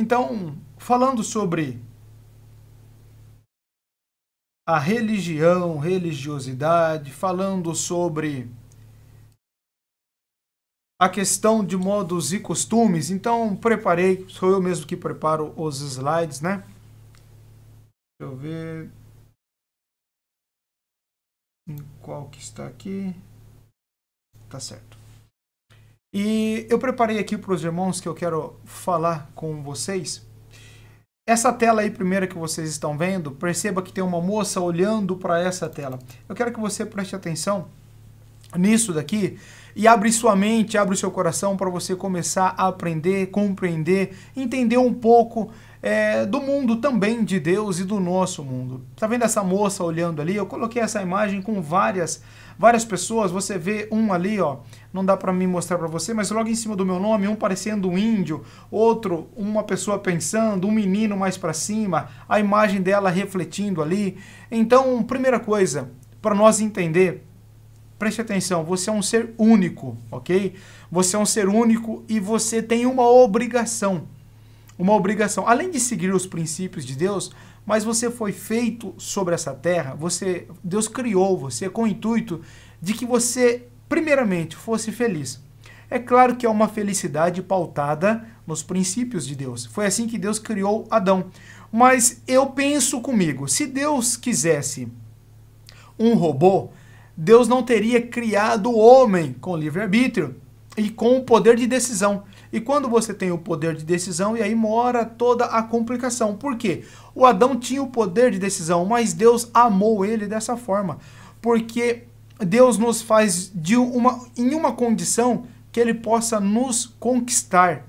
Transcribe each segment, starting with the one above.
Então, falando sobre a religião, religiosidade, falando sobre a questão de modos e costumes. Então, preparei, sou eu mesmo que preparo os slides, né? Deixa eu ver qual que está aqui. Tá certo. E eu preparei aqui para os irmãos que eu quero falar com vocês. Essa tela aí primeira que vocês estão vendo, perceba que tem uma moça olhando para essa tela. Eu quero que você preste atenção nisso daqui e abre sua mente, abre o seu coração para você começar a aprender, compreender, entender um pouco é, do mundo também de Deus e do nosso mundo. Tá vendo essa moça olhando ali? Eu coloquei essa imagem com várias Várias pessoas, você vê um ali, ó, não dá para mim mostrar para você, mas logo em cima do meu nome, um parecendo um índio, outro, uma pessoa pensando, um menino mais para cima, a imagem dela refletindo ali. Então, primeira coisa, para nós entender, preste atenção, você é um ser único, ok? Você é um ser único e você tem uma obrigação. Uma obrigação. Além de seguir os princípios de Deus, mas você foi feito sobre essa terra, você Deus criou você com o intuito de que você primeiramente fosse feliz. É claro que é uma felicidade pautada nos princípios de Deus. Foi assim que Deus criou Adão. Mas eu penso comigo, se Deus quisesse um robô, Deus não teria criado o homem com livre-arbítrio e com o poder de decisão. E quando você tem o poder de decisão, e aí mora toda a complicação. Por quê? O Adão tinha o poder de decisão, mas Deus amou ele dessa forma, porque Deus nos faz de uma, em uma condição que ele possa nos conquistar.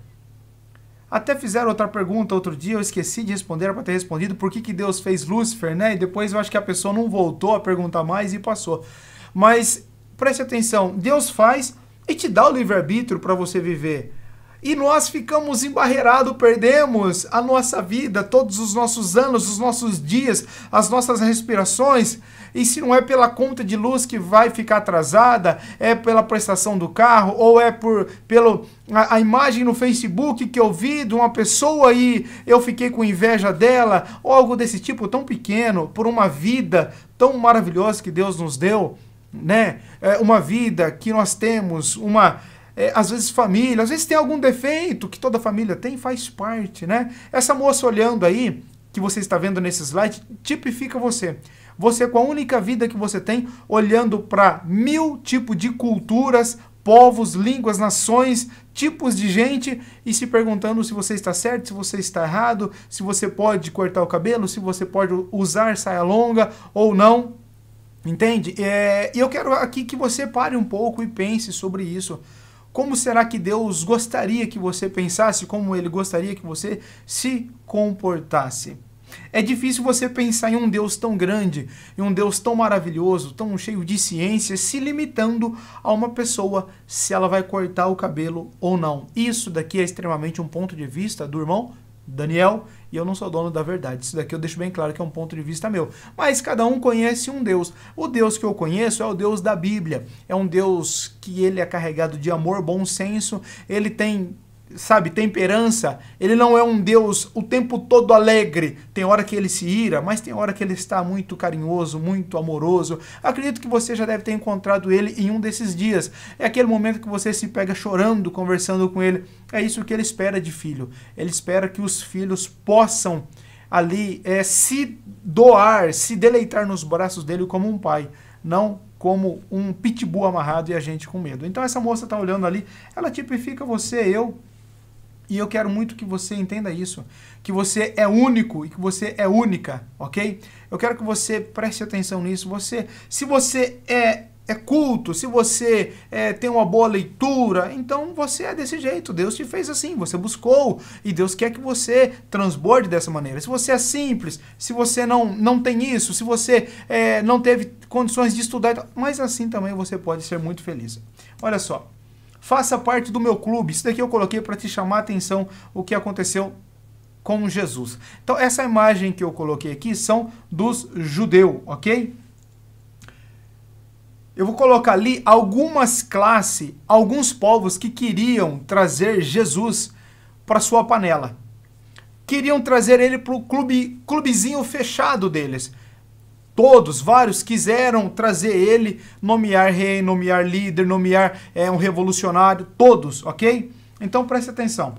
Até fizeram outra pergunta outro dia, eu esqueci de responder para ter respondido por que, que Deus fez Lúcifer, né? E depois eu acho que a pessoa não voltou a perguntar mais e passou. Mas preste atenção, Deus faz e te dá o livre-arbítrio para você viver e nós ficamos embarreirados, perdemos a nossa vida, todos os nossos anos, os nossos dias, as nossas respirações. E se não é pela conta de luz que vai ficar atrasada, é pela prestação do carro, ou é por pelo a, a imagem no Facebook que eu vi de uma pessoa e eu fiquei com inveja dela, ou algo desse tipo tão pequeno, por uma vida tão maravilhosa que Deus nos deu, né? É uma vida que nós temos, uma é, às vezes família, às vezes tem algum defeito que toda família tem, faz parte, né? Essa moça olhando aí, que você está vendo nesse slide, tipifica você. Você, com a única vida que você tem, olhando para mil tipos de culturas, povos, línguas, nações, tipos de gente e se perguntando se você está certo, se você está errado, se você pode cortar o cabelo, se você pode usar saia longa ou não. Entende? É, e é, eu quero aqui que você pare um pouco e pense sobre isso. Como será que Deus gostaria que você pensasse? Como ele gostaria que você se comportasse? É difícil você pensar em um Deus tão grande, em um Deus tão maravilhoso, tão cheio de ciência, se limitando a uma pessoa se ela vai cortar o cabelo ou não. Isso daqui é extremamente um ponto de vista do irmão Daniel, e eu não sou dono da verdade. Isso daqui eu deixo bem claro que é um ponto de vista meu. Mas cada um conhece um Deus. O Deus que eu conheço é o Deus da Bíblia. É um Deus que ele é carregado de amor, bom senso, ele tem sabe, temperança. Ele não é um Deus o tempo todo alegre. Tem hora que ele se ira, mas tem hora que ele está muito carinhoso, muito amoroso. Acredito que você já deve ter encontrado ele em um desses dias. É aquele momento que você se pega chorando, conversando com ele. É isso que ele espera de filho. Ele espera que os filhos possam ali é, se doar, se deleitar nos braços dele como um pai, não como um pitbull amarrado e a gente com medo. Então essa moça está olhando ali, ela tipifica você, eu, e eu quero muito que você entenda isso, que você é único e que você é única, ok? Eu quero que você preste atenção nisso. Você, se você é é culto, se você é, tem uma boa leitura, então você é desse jeito. Deus te fez assim, você buscou e Deus quer que você transborde dessa maneira. Se você é simples, se você não, não tem isso, se você é, não teve condições de estudar, mas assim também você pode ser muito feliz. Olha só, Faça parte do meu clube. Isso daqui eu coloquei para te chamar a atenção o que aconteceu com Jesus. Então, essa imagem que eu coloquei aqui são dos judeus, ok? Eu vou colocar ali algumas classes, alguns povos que queriam trazer Jesus para sua panela. Queriam trazer ele para o clube, clubezinho fechado deles todos, vários, quiseram trazer ele, nomear rei, nomear líder, nomear é, um revolucionário, todos, ok? Então preste atenção.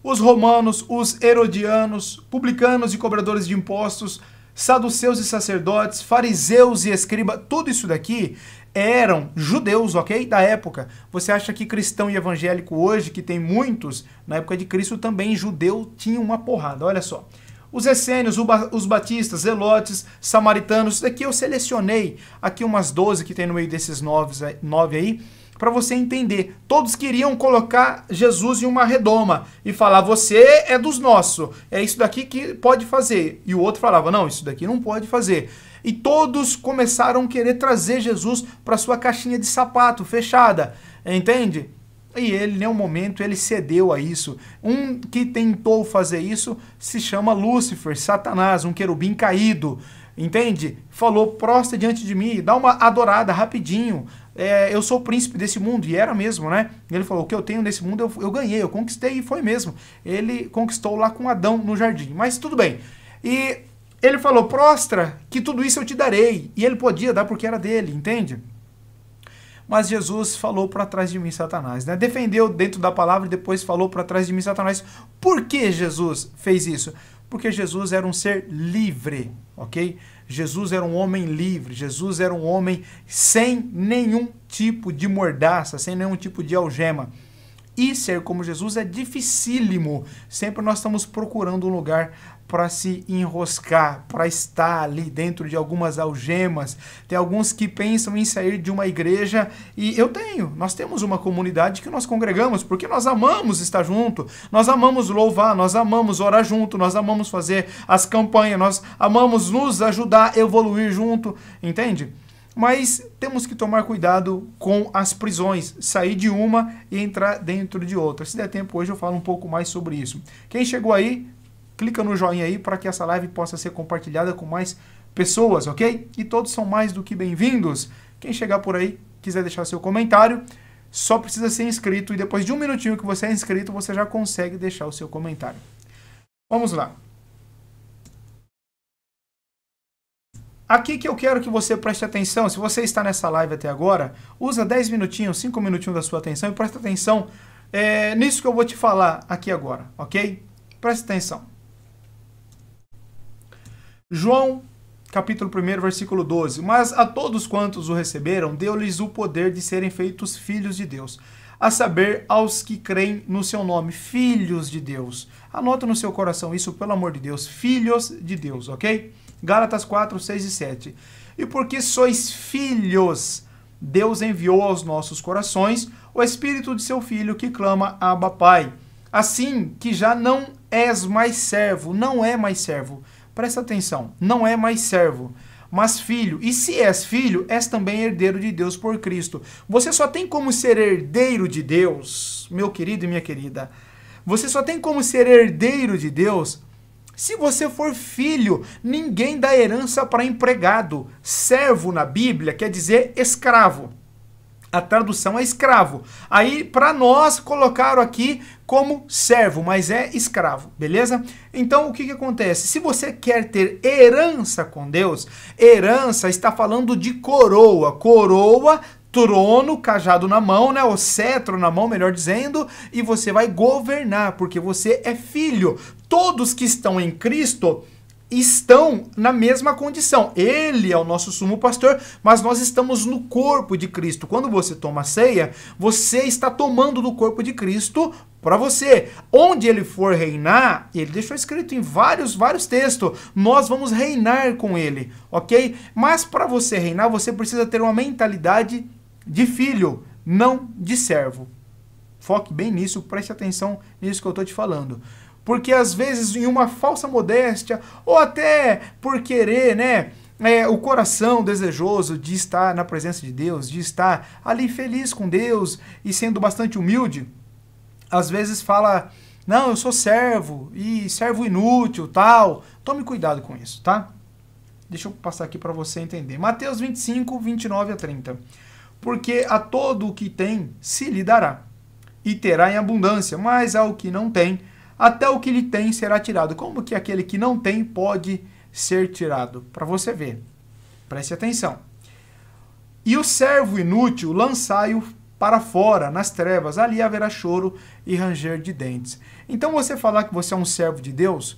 Os romanos, os herodianos, publicanos e cobradores de impostos, saduceus e sacerdotes, fariseus e escriba, tudo isso daqui eram judeus, ok? Da época. Você acha que cristão e evangélico hoje, que tem muitos, na época de Cristo também judeu tinha uma porrada, olha só. Os essênios, os batistas, zelotes, samaritanos, daqui eu selecionei aqui umas 12 que tem no meio desses nove aí, para você entender. Todos queriam colocar Jesus em uma redoma e falar: Você é dos nossos, é isso daqui que pode fazer. E o outro falava: Não, isso daqui não pode fazer. E todos começaram a querer trazer Jesus para sua caixinha de sapato fechada, entende? E ele, em nenhum momento, ele cedeu a isso. Um que tentou fazer isso se chama Lúcifer, Satanás, um querubim caído. Entende? Falou, prosta diante de mim, dá uma adorada rapidinho. É, eu sou o príncipe desse mundo, e era mesmo, né? Ele falou, o que eu tenho nesse mundo eu, eu ganhei, eu conquistei, e foi mesmo. Ele conquistou lá com Adão no jardim, mas tudo bem. E ele falou, prostra, que tudo isso eu te darei. E ele podia dar porque era dele, entende? mas Jesus falou para trás de mim Satanás, né? Defendeu dentro da palavra e depois falou para trás de mim Satanás. Por que Jesus fez isso? Porque Jesus era um ser livre, ok? Jesus era um homem livre, Jesus era um homem sem nenhum tipo de mordaça, sem nenhum tipo de algema. E ser como Jesus é dificílimo. Sempre nós estamos procurando um lugar para se enroscar, para estar ali dentro de algumas algemas. Tem alguns que pensam em sair de uma igreja e eu tenho. Nós temos uma comunidade que nós congregamos porque nós amamos estar junto, nós amamos louvar, nós amamos orar junto, nós amamos fazer as campanhas, nós amamos nos ajudar a evoluir junto, entende? mas temos que tomar cuidado com as prisões, sair de uma e entrar dentro de outra. Se der tempo hoje eu falo um pouco mais sobre isso. Quem chegou aí, clica no joinha aí para que essa live possa ser compartilhada com mais pessoas, ok? E todos são mais do que bem-vindos. Quem chegar por aí, quiser deixar seu comentário, só precisa ser inscrito e depois de um minutinho que você é inscrito, você já consegue deixar o seu comentário. Vamos lá. Aqui que eu quero que você preste atenção, se você está nessa live até agora, usa 10 minutinhos, 5 minutinhos da sua atenção e preste atenção é, nisso que eu vou te falar aqui agora, ok? Preste atenção. João, capítulo 1, versículo 12. Mas a todos quantos o receberam, deu-lhes o poder de serem feitos filhos de Deus, a saber, aos que creem no seu nome, filhos de Deus. Anota no seu coração isso, pelo amor de Deus, filhos de Deus, ok? Gálatas 4, 6 e 7. E porque sois filhos, Deus enviou aos nossos corações o espírito de seu filho que clama Abba Pai. Assim que já não és mais servo, não é mais servo, Presta atenção, não é mais servo, mas filho. E se és filho, és também herdeiro de Deus por Cristo. Você só tem como ser herdeiro de Deus, meu querido e minha querida. Você só tem como ser herdeiro de Deus se você for filho. Ninguém dá herança para empregado. Servo na Bíblia quer dizer escravo. A tradução é escravo. Aí, para nós, colocaram aqui como servo, mas é escravo, beleza? Então, o que, que acontece? Se você quer ter herança com Deus, herança está falando de coroa. Coroa trono, cajado na mão, né? O cetro na mão, melhor dizendo, e você vai governar, porque você é filho. Todos que estão em Cristo estão na mesma condição. Ele é o nosso sumo pastor, mas nós estamos no corpo de Cristo. Quando você toma ceia, você está tomando do corpo de Cristo para você. Onde ele for reinar, ele deixou escrito em vários, vários textos, nós vamos reinar com ele, ok? Mas para você reinar, você precisa ter uma mentalidade de filho, não de servo. Foque bem nisso, preste atenção nisso que eu estou te falando porque às vezes em uma falsa modéstia ou até por querer, né? É, o coração desejoso de estar na presença de Deus, de estar ali feliz com Deus e sendo bastante humilde, às vezes fala: não, eu sou servo e servo inútil, tal. Tome cuidado com isso, tá? Deixa eu passar aqui para você entender. Mateus 25, 29 a 30. Porque a todo o que tem se lhe dará, e terá em abundância, mas ao que não tem, até o que lhe tem será tirado. Como que aquele que não tem pode ser tirado? Para você ver. Preste atenção. E o servo inútil lançai-o para fora, nas trevas, ali haverá choro e ranger de dentes. Então você falar que você é um servo de Deus,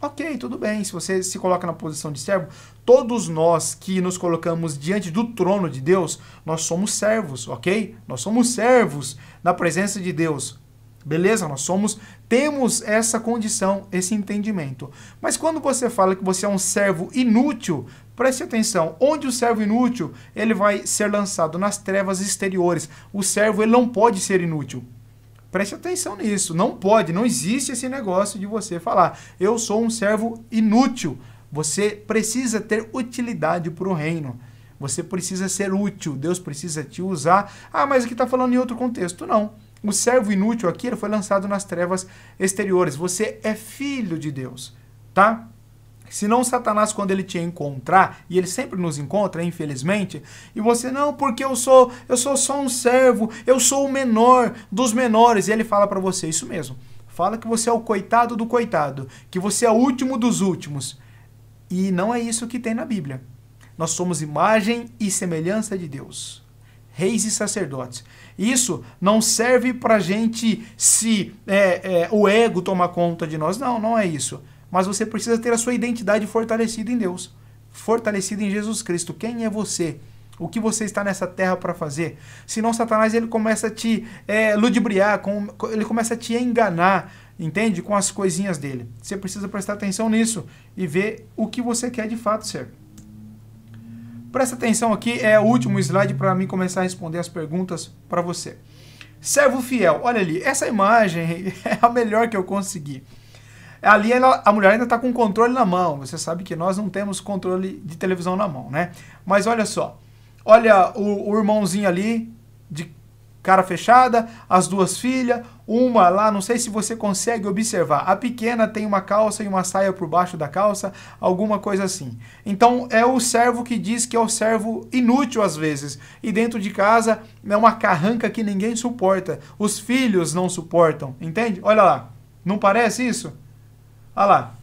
ok, tudo bem, se você se coloca na posição de servo, todos nós que nos colocamos diante do trono de Deus, nós somos servos, ok? Nós somos servos na presença de Deus. Beleza? Nós somos temos essa condição, esse entendimento. Mas quando você fala que você é um servo inútil, preste atenção, onde o servo inútil, ele vai ser lançado nas trevas exteriores. O servo ele não pode ser inútil. Preste atenção nisso, não pode, não existe esse negócio de você falar, eu sou um servo inútil. Você precisa ter utilidade para o reino. Você precisa ser útil, Deus precisa te usar. Ah, mas aqui está falando em outro contexto. Não o servo inútil aqui ele foi lançado nas trevas exteriores. Você é filho de Deus, tá? Se não Satanás, quando ele te encontrar, e ele sempre nos encontra, infelizmente, e você, não, porque eu sou, eu sou só um servo, eu sou o menor dos menores, e ele fala para você, isso mesmo, fala que você é o coitado do coitado, que você é o último dos últimos. E não é isso que tem na Bíblia. Nós somos imagem e semelhança de Deus reis e sacerdotes. Isso não serve para gente se é, é, o ego tomar conta de nós. Não, não é isso. Mas você precisa ter a sua identidade fortalecida em Deus, fortalecida em Jesus Cristo. Quem é você? O que você está nessa terra para fazer? Senão Satanás ele começa a te é, ludibriar, com, ele começa a te enganar, entende? Com as coisinhas dele. Você precisa prestar atenção nisso e ver o que você quer de fato ser. Presta atenção aqui, é o último slide para mim começar a responder as perguntas para você. Servo fiel, olha ali, essa imagem é a melhor que eu consegui. Ali ela, a mulher ainda está com o controle na mão, você sabe que nós não temos controle de televisão na mão, né? Mas olha só, olha o, o irmãozinho ali de cara fechada, as duas filhas, uma lá, não sei se você consegue observar. A pequena tem uma calça e uma saia por baixo da calça, alguma coisa assim. Então é o servo que diz que é o servo inútil às vezes. E dentro de casa é uma carranca que ninguém suporta. Os filhos não suportam, entende? Olha lá. Não parece isso? Olha lá.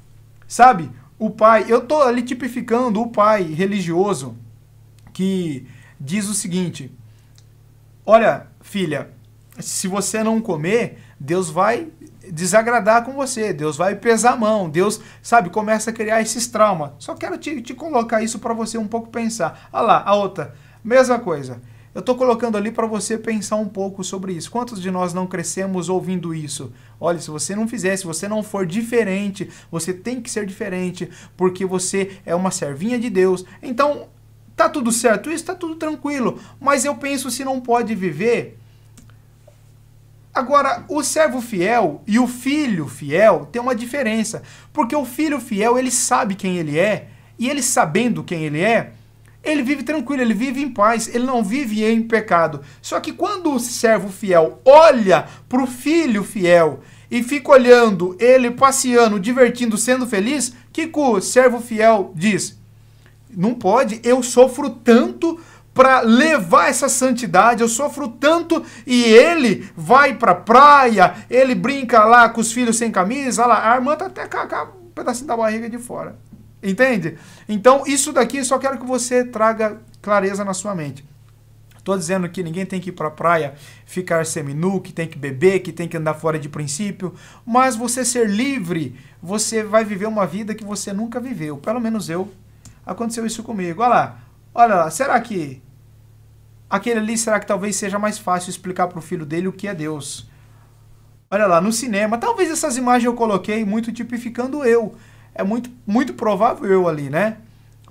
Sabe? O pai, eu tô ali tipificando o pai religioso que diz o seguinte: Olha, filha, se você não comer, Deus vai desagradar com você, Deus vai pesar a mão, Deus, sabe, começa a criar esses traumas. Só quero te, te colocar isso para você um pouco pensar. Olha, lá, a outra, mesma coisa. Eu estou colocando ali para você pensar um pouco sobre isso. Quantos de nós não crescemos ouvindo isso? Olha, se você não fizer, se você não for diferente, você tem que ser diferente, porque você é uma servinha de Deus. Então, tá tudo certo isso, está tudo tranquilo. Mas eu penso se não pode viver Agora, o servo fiel e o filho fiel tem uma diferença, porque o filho fiel, ele sabe quem ele é, e ele sabendo quem ele é, ele vive tranquilo, ele vive em paz, ele não vive em pecado. Só que quando o servo fiel olha para o filho fiel e fica olhando ele passeando, divertindo, sendo feliz, que o servo fiel diz: Não pode, eu sofro tanto para levar essa santidade. Eu sofro tanto e ele vai para praia, ele brinca lá com os filhos sem camisa, lá, a irmã tá até cacá, um pedacinho da barriga de fora. Entende? Então, isso daqui só quero que você traga clareza na sua mente. Estou dizendo que ninguém tem que ir para a praia ficar seminu, que tem que beber, que tem que andar fora de princípio, mas você ser livre, você vai viver uma vida que você nunca viveu. Pelo menos eu. Aconteceu isso comigo. Olha lá, olha lá, será que Aquele ali, será que talvez seja mais fácil explicar para o filho dele o que é Deus? Olha lá, no cinema, talvez essas imagens eu coloquei muito tipificando eu. É muito, muito provável eu ali, né?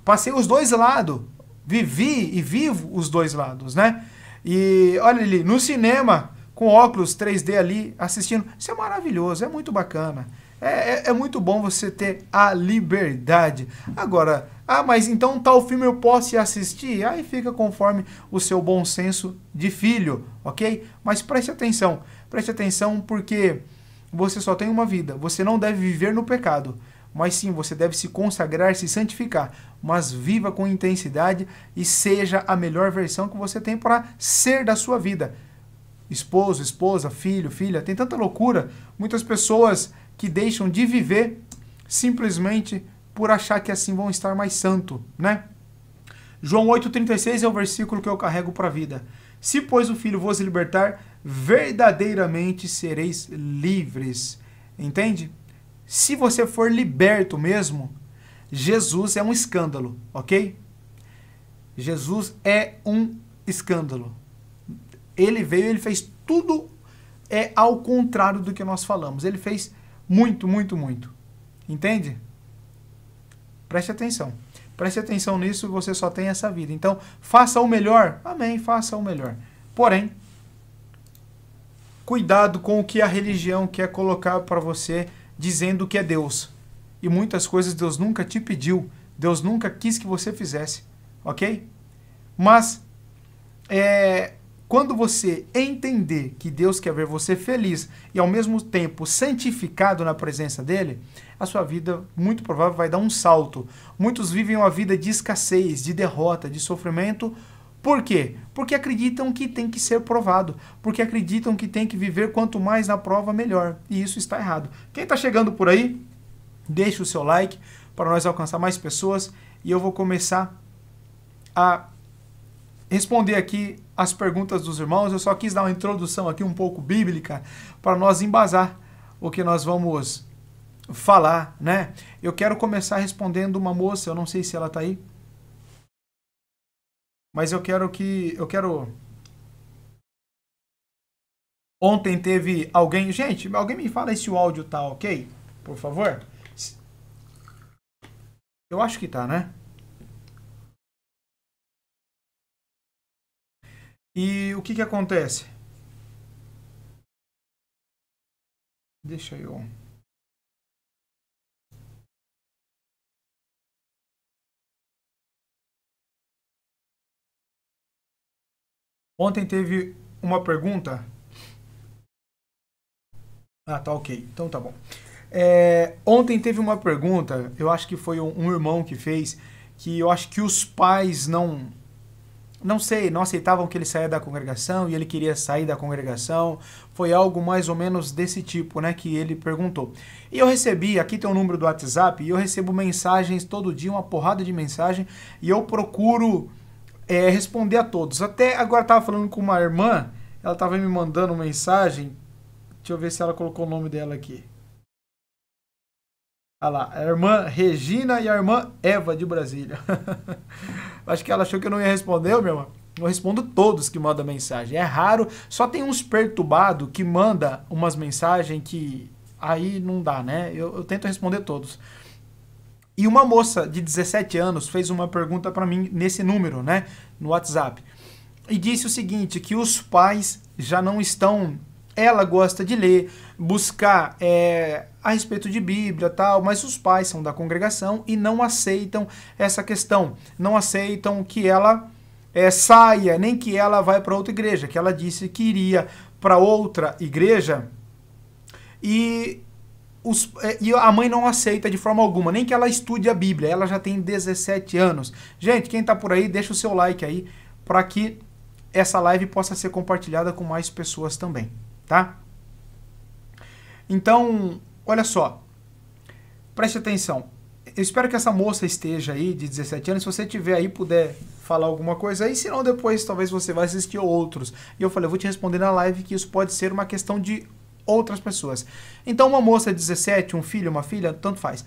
Passei os dois lados, vivi e vivo os dois lados, né? E olha ali, no cinema, com óculos 3D ali, assistindo, isso é maravilhoso, é muito bacana. É, é, é, muito bom você ter a liberdade. Agora, ah, mas então tal filme eu posso assistir? Aí fica conforme o seu bom senso de filho, ok? Mas preste atenção, preste atenção porque você só tem uma vida. Você não deve viver no pecado, mas sim você deve se consagrar, se santificar. Mas viva com intensidade e seja a melhor versão que você tem para ser da sua vida. Esposo, esposa, filho, filha, tem tanta loucura. Muitas pessoas que deixam de viver simplesmente por achar que assim vão estar mais santo, né? João 8:36 é o versículo que eu carrego para a vida. Se pois o filho vos libertar, verdadeiramente sereis livres. Entende? Se você for liberto mesmo, Jesus é um escândalo, OK? Jesus é um escândalo. Ele veio, ele fez tudo é ao contrário do que nós falamos. Ele fez muito, muito, muito. Entende? Preste atenção. Preste atenção nisso, você só tem essa vida. Então, faça o melhor. Amém, faça o melhor. Porém, cuidado com o que a religião quer colocar para você dizendo que é Deus. E muitas coisas Deus nunca te pediu, Deus nunca quis que você fizesse, ok? Mas é, quando você entender que Deus quer ver você feliz e ao mesmo tempo santificado na presença dele, a sua vida muito provável vai dar um salto. Muitos vivem uma vida de escassez, de derrota, de sofrimento. Por quê? Porque acreditam que tem que ser provado, porque acreditam que tem que viver quanto mais na prova melhor. E isso está errado. Quem está chegando por aí, deixe o seu like para nós alcançar mais pessoas e eu vou começar a responder aqui as perguntas dos irmãos. Eu só quis dar uma introdução aqui um pouco bíblica para nós embasar o que nós vamos falar, né? Eu quero começar respondendo uma moça, eu não sei se ela está aí. Mas eu quero que eu quero Ontem teve alguém, gente, alguém me fala se o áudio tá OK, por favor? Eu acho que tá, né? E o que que acontece? Deixa eu... Ontem teve uma pergunta. Ah, tá ok. Então tá bom. É, ontem teve uma pergunta, eu acho que foi um, um irmão que fez, que eu acho que os pais não não sei, não aceitavam que ele saia da congregação e ele queria sair da congregação. Foi algo mais ou menos desse tipo, né, que ele perguntou. E eu recebi, aqui tem o um número do WhatsApp, e eu recebo mensagens todo dia, uma porrada de mensagem, e eu procuro é, responder a todos. Até agora estava falando com uma irmã, ela estava me mandando mensagem. Deixa eu ver se ela colocou o nome dela aqui. Olha lá, a irmã Regina e a irmã Eva de Brasília. Acho que ela achou que eu não ia responder, meu irmão. Eu respondo todos que mandam mensagem. É raro, só tem uns perturbados que manda umas mensagens que aí não dá, né? Eu, eu, tento responder todos. E uma moça de 17 anos fez uma pergunta para mim nesse número, né? No WhatsApp. E disse o seguinte, que os pais já não estão... Ela gosta de ler, buscar é, a respeito de Bíblia tal, mas os pais são da congregação e não aceitam essa questão, não aceitam que ela é, saia, nem que ela vá para outra igreja, que ela disse que iria para outra igreja e os, é, e a mãe não aceita de forma alguma, nem que ela estude a Bíblia, ela já tem 17 anos. Gente, quem está por aí, deixa o seu like aí para que essa live possa ser compartilhada com mais pessoas também, tá? Então, olha só, preste atenção. Eu espero que essa moça esteja aí, de 17 anos. Se você tiver aí, puder falar alguma coisa aí, senão depois talvez você vai assistir outros. E eu falei, eu vou te responder na live que isso pode ser uma questão de outras pessoas. Então, uma moça de 17, um filho, uma filha, tanto faz,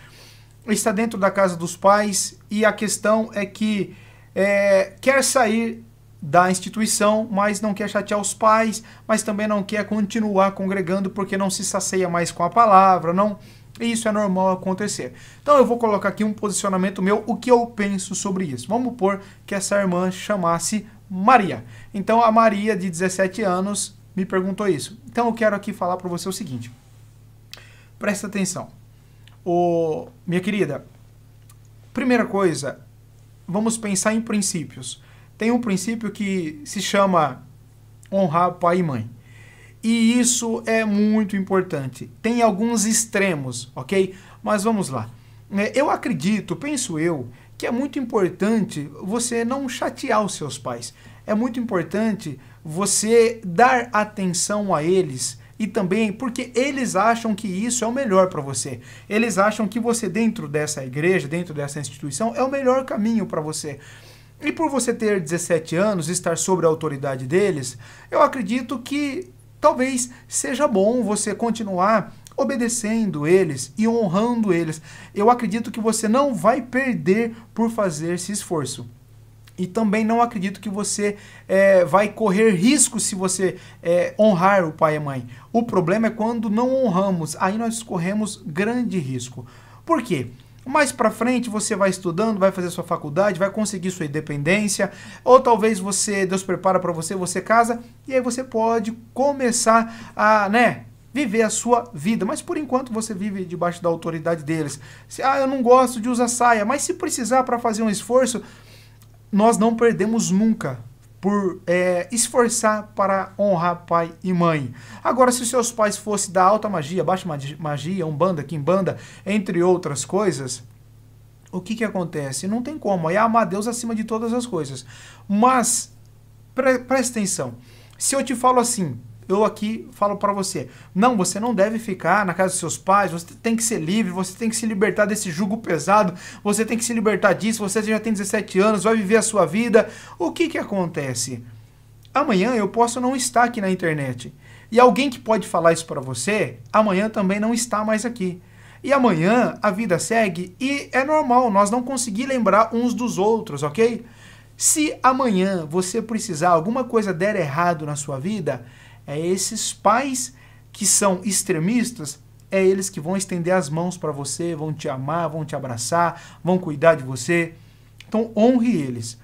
está dentro da casa dos pais e a questão é que é, quer sair da instituição, mas não quer chatear os pais, mas também não quer continuar congregando porque não se sacia mais com a palavra, não. Isso é normal acontecer. Então eu vou colocar aqui um posicionamento meu, o que eu penso sobre isso. Vamos pôr que essa irmã chamasse Maria. Então a Maria de 17 anos me perguntou isso. Então eu quero aqui falar para você o seguinte. Presta atenção. minha querida, primeira coisa, vamos pensar em princípios tem um princípio que se chama honrar pai e mãe. E isso é muito importante. Tem alguns extremos, ok? Mas vamos lá. É, eu acredito, penso eu, que é muito importante você não chatear os seus pais. É muito importante você dar atenção a eles e também porque eles acham que isso é o melhor para você. Eles acham que você, dentro dessa igreja, dentro dessa instituição, é o melhor caminho para você. E por você ter 17 anos e estar sobre a autoridade deles, eu acredito que talvez seja bom você continuar obedecendo eles e honrando eles. Eu acredito que você não vai perder por fazer esse esforço. E também não acredito que você é, vai correr risco se você é, honrar o pai e a mãe. O problema é quando não honramos, aí nós corremos grande risco. Por quê? Mais para frente você vai estudando, vai fazer sua faculdade, vai conseguir sua independência, ou talvez você, Deus prepara para você, você casa, e aí você pode começar a, né, viver a sua vida, mas por enquanto você vive debaixo da autoridade deles. Se, ah, eu não gosto de usar saia, mas se precisar para fazer um esforço, nós não perdemos nunca por é, esforçar para honrar pai e mãe. Agora, se seus pais fossem da alta magia, baixa magia, umbanda, quimbanda, entre outras coisas, o que, que acontece? Não tem como, é amar Deus acima de todas as coisas. Mas, pre presta atenção, se eu te falo assim, eu aqui falo para você, não, você não deve ficar na casa dos seus pais, você tem que ser livre, você tem que se libertar desse jugo pesado, você tem que se libertar disso, você já tem 17 anos, vai viver a sua vida. O que que acontece? Amanhã eu posso não estar aqui na internet. E alguém que pode falar isso para você, amanhã também não está mais aqui. E amanhã a vida segue e é normal nós não conseguir lembrar uns dos outros, OK? Se amanhã você precisar alguma coisa der errado na sua vida, é esses pais que são extremistas, é eles que vão estender as mãos para você, vão te amar, vão te abraçar, vão cuidar de você. Então honre eles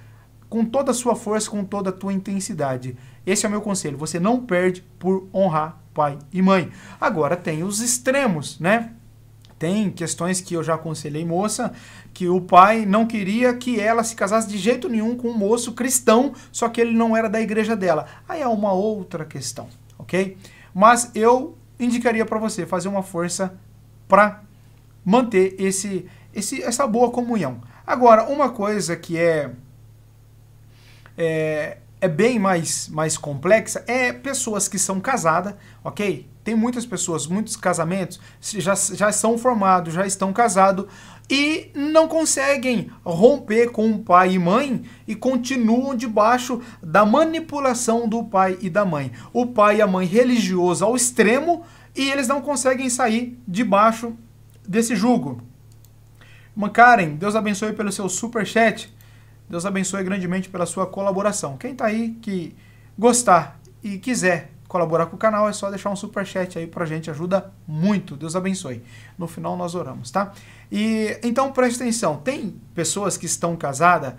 com toda a sua força, com toda a tua intensidade. Esse é o meu conselho. Você não perde por honrar pai e mãe. Agora tem os extremos, né? Tem questões que eu já aconselhei moça, que o pai não queria que ela se casasse de jeito nenhum com um moço cristão, só que ele não era da igreja dela. Aí é uma outra questão, ok? Mas eu indicaria para você fazer uma força para manter esse, esse, essa boa comunhão. Agora, uma coisa que é, é, é bem mais, mais complexa é pessoas que são casadas, ok? Tem muitas pessoas, muitos casamentos já, já são formados, já estão casados e não conseguem romper com o pai e mãe e continuam debaixo da manipulação do pai e da mãe. O pai e a mãe religiosos ao extremo e eles não conseguem sair debaixo desse jugo. Irmã Karen, Deus abençoe pelo seu super chat. Deus abençoe grandemente pela sua colaboração. Quem tá aí que gostar e quiser colaborar com o canal, é só deixar um super chat aí pra gente, ajuda muito. Deus abençoe. No final nós oramos, tá? E então preste atenção, tem pessoas que estão casadas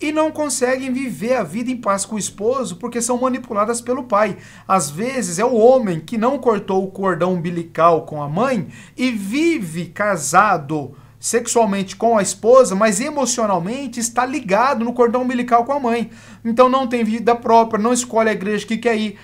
e não conseguem viver a vida em paz com o esposo porque são manipuladas pelo pai. Às vezes é o homem que não cortou o cordão umbilical com a mãe e vive casado sexualmente com a esposa, mas emocionalmente está ligado no cordão umbilical com a mãe. Então não tem vida própria, não escolhe a igreja que quer ir,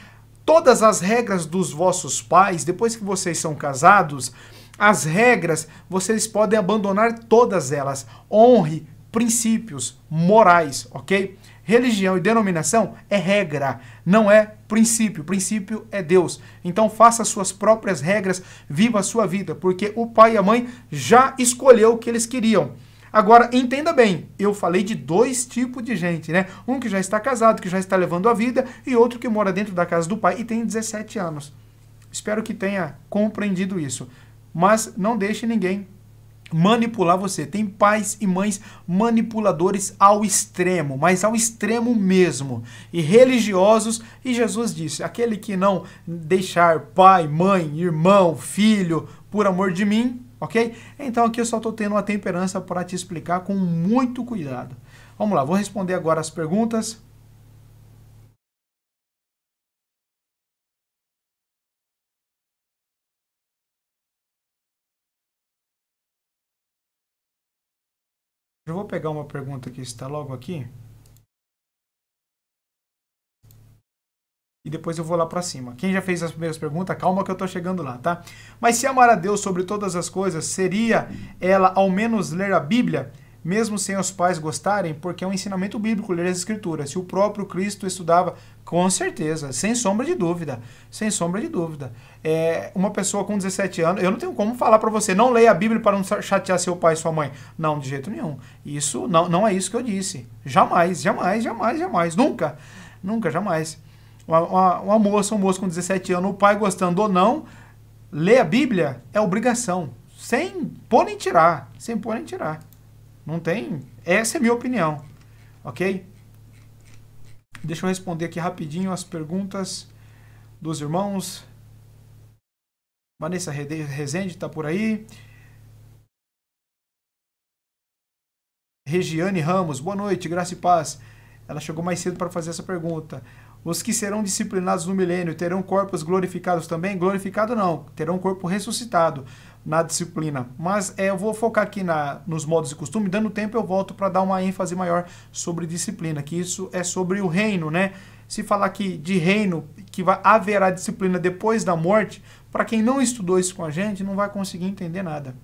todas as regras dos vossos pais, depois que vocês são casados, as regras vocês podem abandonar todas elas. Honre princípios morais, ok? Religião e denominação é regra, não é princípio. Princípio é Deus. Então faça suas próprias regras, viva a sua vida, porque o pai e a mãe já escolheu o que eles queriam. Agora, entenda bem, eu falei de dois tipos de gente, né? Um que já está casado, que já está levando a vida, e outro que mora dentro da casa do pai e tem 17 anos. Espero que tenha compreendido isso. Mas não deixe ninguém manipular você. Tem pais e mães manipuladores ao extremo, mas ao extremo mesmo. E religiosos, e Jesus disse: aquele que não deixar pai, mãe, irmão, filho, por amor de mim, ok? Então aqui eu só estou tendo uma temperança para te explicar com muito cuidado. Vamos lá, vou responder agora as perguntas. Eu vou pegar uma pergunta que está logo aqui. depois eu vou lá para cima. Quem já fez as primeiras perguntas, calma que eu tô chegando lá, tá? Mas se amar a Deus sobre todas as coisas, seria ela ao menos ler a Bíblia? mesmo sem os pais gostarem, porque é um ensinamento bíblico ler as escrituras. Se o próprio Cristo estudava, com certeza, sem sombra de dúvida, sem sombra de dúvida. É, uma pessoa com 17 anos, eu não tenho como falar para você, não leia a Bíblia para não chatear seu pai e sua mãe. Não, de jeito nenhum. Isso não, não é isso que eu disse. Jamais, jamais, jamais, jamais, nunca, nunca, jamais uma, uma, moça, um moço com 17 anos, o pai gostando ou não, ler a Bíblia é obrigação. Sem pôr nem tirar. Sem pôr nem tirar. Não tem. Essa é a minha opinião. Ok? Deixa eu responder aqui rapidinho as perguntas dos irmãos. Vanessa Rezende está por aí. Regiane Ramos, boa noite, graça e paz. Ela chegou mais cedo para fazer essa pergunta. Os que serão disciplinados no milênio terão corpos glorificados também? Glorificado não, terão corpo ressuscitado na disciplina. Mas é, eu vou focar aqui na, nos modos de costume, dando tempo eu volto para dar uma ênfase maior sobre disciplina, que isso é sobre o reino, né? Se falar aqui de reino, que vai, haverá disciplina depois da morte, para quem não estudou isso com a gente, não vai conseguir entender nada.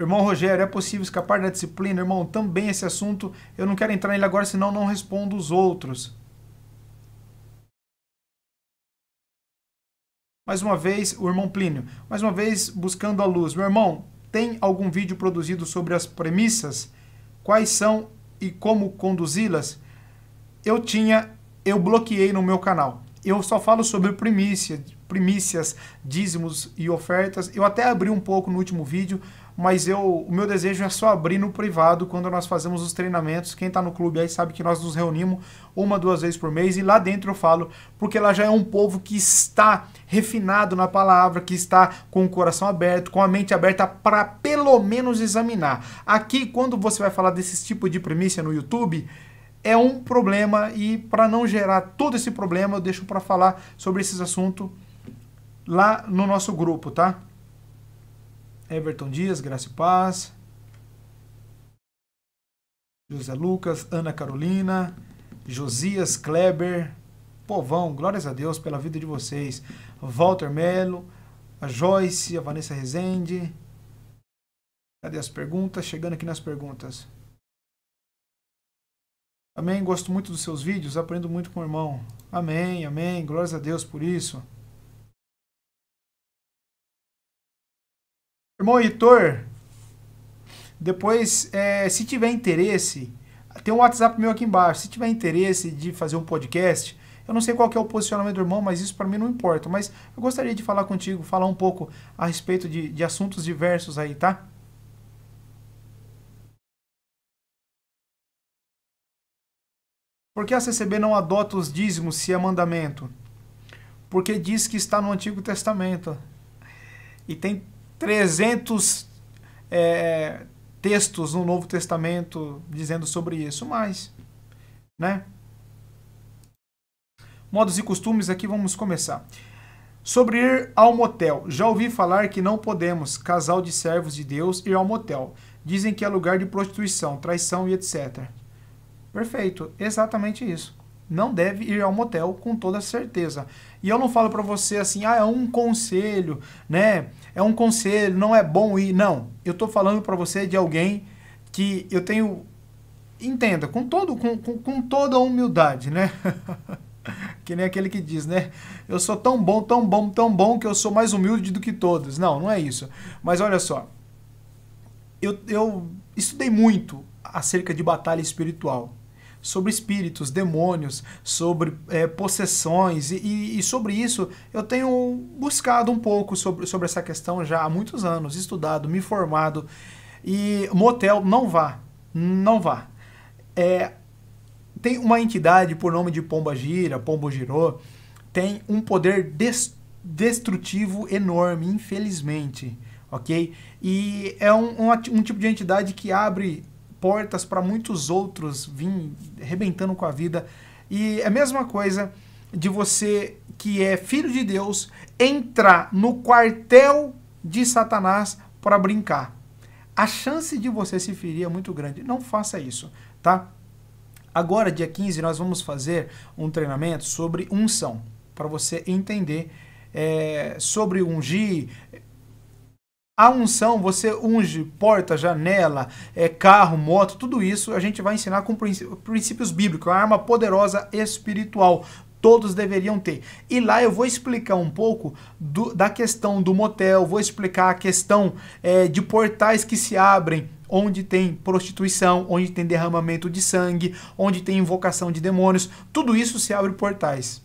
Irmão Rogério, é possível escapar da disciplina? Irmão, também esse assunto, eu não quero entrar nele agora, senão não respondo os outros. Mais uma vez, o irmão Plínio. Mais uma vez, buscando a luz. Meu irmão, tem algum vídeo produzido sobre as premissas? Quais são e como conduzi-las? Eu tinha, eu bloqueei no meu canal. Eu só falo sobre primícia, primícias, dízimos e ofertas. Eu até abri um pouco no último vídeo, mas eu, o meu desejo é só abrir no privado quando nós fazemos os treinamentos. Quem está no clube aí sabe que nós nos reunimos uma, duas vezes por mês e lá dentro eu falo, porque lá já é um povo que está refinado na palavra, que está com o coração aberto, com a mente aberta para pelo menos examinar. Aqui, quando você vai falar desse tipo de premissa no YouTube, é um problema e para não gerar todo esse problema, eu deixo para falar sobre esses assuntos lá no nosso grupo, tá? Everton Dias, Graça e Paz. José Lucas, Ana Carolina, Josias Kleber, Povão, glórias a Deus pela vida de vocês. Walter Melo, a Joyce, a Vanessa Rezende. Cadê as perguntas? Chegando aqui nas perguntas. Amém, gosto muito dos seus vídeos, aprendo muito com o irmão. Amém, amém, glórias a Deus por isso. Irmão Heitor, depois, é, se tiver interesse, tem um WhatsApp meu aqui embaixo. Se tiver interesse de fazer um podcast, eu não sei qual é o posicionamento do irmão, mas isso para mim não importa. Mas eu gostaria de falar contigo, falar um pouco a respeito de, de assuntos diversos aí, tá? Por que a CCB não adota os dízimos se é mandamento? Porque diz que está no Antigo Testamento. E tem 300 é, textos no Novo Testamento dizendo sobre isso, mas, né? Modos e costumes, aqui vamos começar. Sobre ir ao motel. Já ouvi falar que não podemos, casal de servos de Deus, ir ao motel. Dizem que é lugar de prostituição, traição e etc. Perfeito, exatamente isso não deve ir ao motel com toda certeza. E eu não falo para você assim, ah, é um conselho, né? É um conselho, não é bom ir. Não, eu tô falando para você de alguém que eu tenho entenda, com todo com, com, com toda a humildade, né? que nem aquele que diz, né? Eu sou tão bom, tão bom, tão bom que eu sou mais humilde do que todos. Não, não é isso. Mas olha só. Eu, eu estudei muito acerca de batalha espiritual sobre espíritos, demônios, sobre é, possessões, e, e, sobre isso eu tenho buscado um pouco sobre, sobre essa questão já há muitos anos, estudado, me formado. E motel, não vá, não vá. É, tem uma entidade por nome de Pomba Gira, Pombo Girô, tem um poder des, destrutivo enorme, infelizmente, ok? E é um, um, um tipo de entidade que abre portas para muitos outros vim arrebentando com a vida. E é a mesma coisa de você que é filho de Deus entrar no quartel de Satanás para brincar. A chance de você se ferir é muito grande. Não faça isso, tá? Agora, dia 15, nós vamos fazer um treinamento sobre unção, para você entender é, sobre ungir, a unção, você unge porta, janela, é, carro, moto, tudo isso a gente vai ensinar com princípios bíblicos, é uma arma poderosa espiritual. Todos deveriam ter. E lá eu vou explicar um pouco do, da questão do motel, vou explicar a questão é, de portais que se abrem onde tem prostituição, onde tem derramamento de sangue, onde tem invocação de demônios. Tudo isso se abre portais.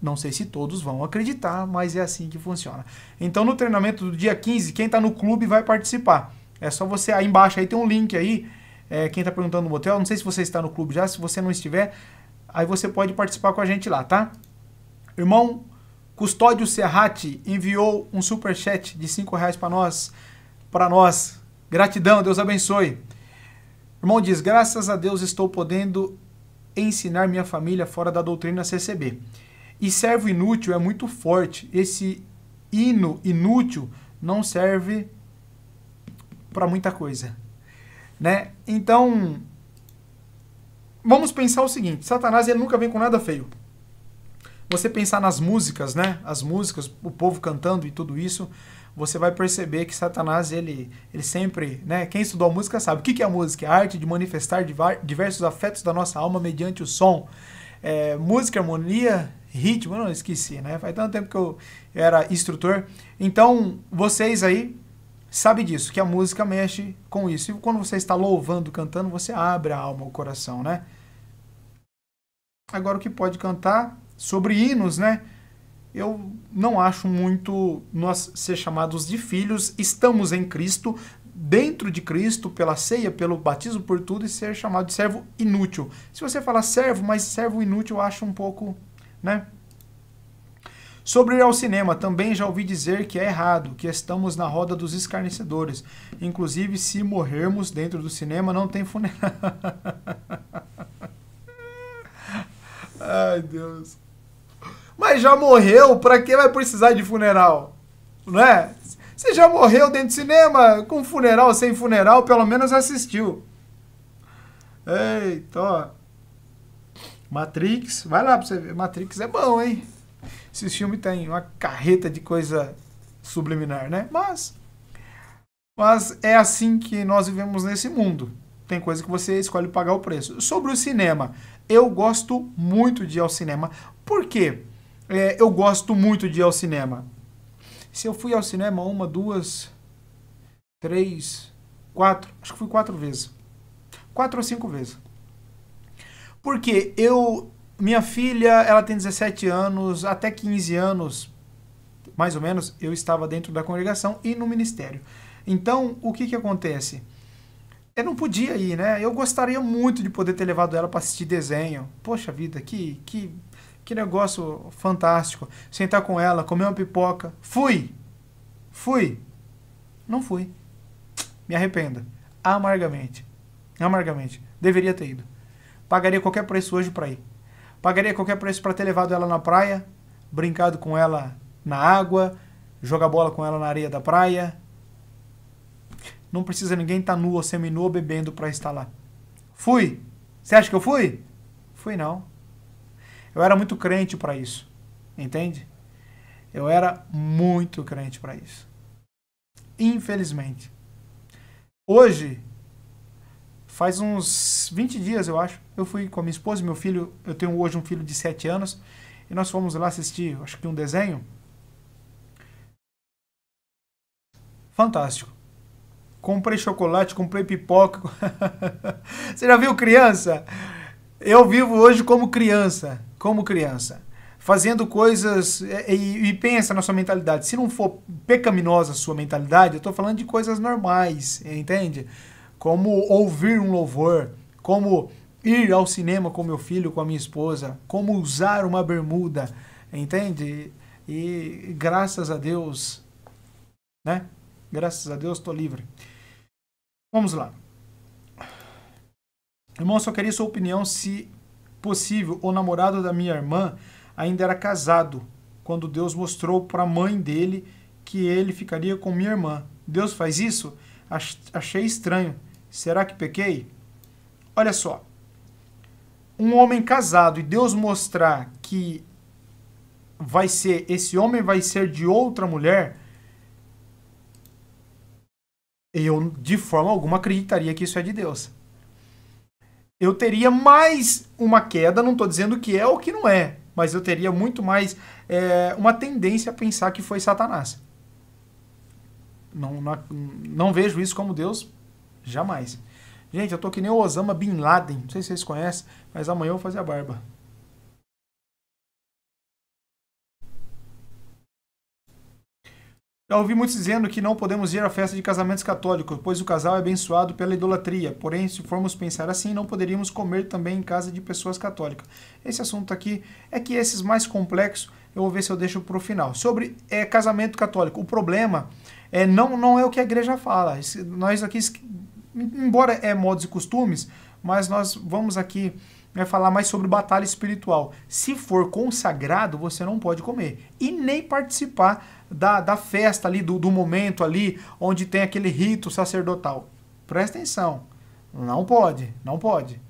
Não sei se todos vão acreditar, mas é assim que funciona. Então no treinamento do dia 15, quem está no clube vai participar. É só você, aí embaixo aí tem um link aí, é, quem está perguntando no motel, não sei se você está no clube já, se você não estiver, aí você pode participar com a gente lá, tá? Irmão Custódio Serrati enviou um super chat de 5 reais para nós, para nós. Gratidão, Deus abençoe. Irmão diz, graças a Deus estou podendo ensinar minha família fora da doutrina CCB. E servo inútil é muito forte. Esse hino inútil não serve para muita coisa, né? Então, vamos pensar o seguinte, Satanás ele nunca vem com nada feio. Você pensar nas músicas, né? As músicas, o povo cantando e tudo isso, você vai perceber que Satanás, ele, ele sempre, né? Quem estudou música sabe. O que é a música? É a arte de manifestar diversos afetos da nossa alma mediante o som. É, música, harmonia, ritmo, não esqueci, né? Faz tanto tempo que eu era instrutor. Então, vocês aí sabe disso, que a música mexe com isso. E quando você está louvando, cantando, você abre a alma, o coração, né? Agora o que pode cantar sobre hinos, né? Eu não acho muito nós ser chamados de filhos, estamos em Cristo, dentro de Cristo, pela ceia, pelo batismo, por tudo, e ser chamado de servo inútil. Se você falar servo, mas servo inútil, eu acho um pouco né? Sobre ir ao cinema, também já ouvi dizer que é errado, que estamos na roda dos escarnecedores. Inclusive, se morrermos dentro do cinema, não tem funeral. Ai, Deus. Mas já morreu, pra que vai precisar de funeral? Não é? Você já morreu dentro do cinema, com funeral, sem funeral, pelo menos assistiu. Eita, ó. Matrix, vai lá pra você ver. Matrix é bom, hein? Esse filme tem uma carreta de coisa subliminar, né? Mas, mas é assim que nós vivemos nesse mundo. Tem coisa que você escolhe pagar o preço. Sobre o cinema, eu gosto muito de ir ao cinema. Por quê? É, eu gosto muito de ir ao cinema. Se eu fui ao cinema uma, duas, três, quatro, acho que fui quatro vezes. Quatro ou cinco vezes. Porque eu, minha filha, ela tem 17 anos, até 15 anos, mais ou menos, eu estava dentro da congregação e no ministério. Então, o que que acontece? Eu não podia ir, né? Eu gostaria muito de poder ter levado ela para assistir desenho. Poxa vida, que, que, que negócio fantástico. Sentar com ela, comer uma pipoca. Fui! Fui! Não fui. Me arrependo. Amargamente. Amargamente. Deveria ter ido. Pagaria qualquer preço hoje para ir. Pagaria qualquer preço para ter levado ela na praia, brincado com ela na água, jogar bola com ela na areia da praia. Não precisa ninguém estar tá nu ou seminu bebendo para estar lá. Fui. Você acha que eu fui? Fui não. Eu era muito crente para isso. Entende? Eu era muito crente para isso. Infelizmente. Hoje, faz uns 20 dias, eu acho, eu fui com a minha esposa e meu filho, eu tenho hoje um filho de 7 anos, e nós fomos lá assistir, acho que um desenho. Fantástico. Comprei chocolate, comprei pipoca. Você já viu criança? Eu vivo hoje como criança, como criança, fazendo coisas é, é, e, e pensa na sua mentalidade. Se não for pecaminosa a sua mentalidade, eu estou falando de coisas normais, entende? Como ouvir um louvor, como ir ao cinema com meu filho, com a minha esposa, como usar uma bermuda, entende? E graças a Deus, né? Graças a Deus estou livre. Vamos lá. Irmão, só queria sua opinião se possível. O namorado da minha irmã ainda era casado quando Deus mostrou para a mãe dele que ele ficaria com minha irmã. Deus faz isso? Achei estranho. Será que pequei? Olha só, um homem casado e Deus mostrar que vai ser esse homem vai ser de outra mulher, eu de forma alguma acreditaria que isso é de Deus. Eu teria mais uma queda, não estou dizendo que é ou que não é, mas eu teria muito mais é, uma tendência a pensar que foi Satanás. Não, não, não vejo isso como Deus jamais. Gente, eu tô que nem o Osama Bin Laden. Não sei se vocês conhecem, mas amanhã eu vou fazer a barba. Já ouvi muitos dizendo que não podemos ir à festa de casamentos católicos, pois o casal é abençoado pela idolatria. Porém, se formos pensar assim, não poderíamos comer também em casa de pessoas católicas. Esse assunto aqui é que esses mais complexos eu vou ver se eu deixo para o final. Sobre é, casamento católico, o problema é não, não é o que a igreja fala. Nós aqui embora é modos e costumes, mas nós vamos aqui vai né, falar mais sobre batalha espiritual. Se for consagrado, você não pode comer e nem participar da, da festa ali, do, do momento ali, onde tem aquele rito sacerdotal. Presta atenção, não pode, não pode.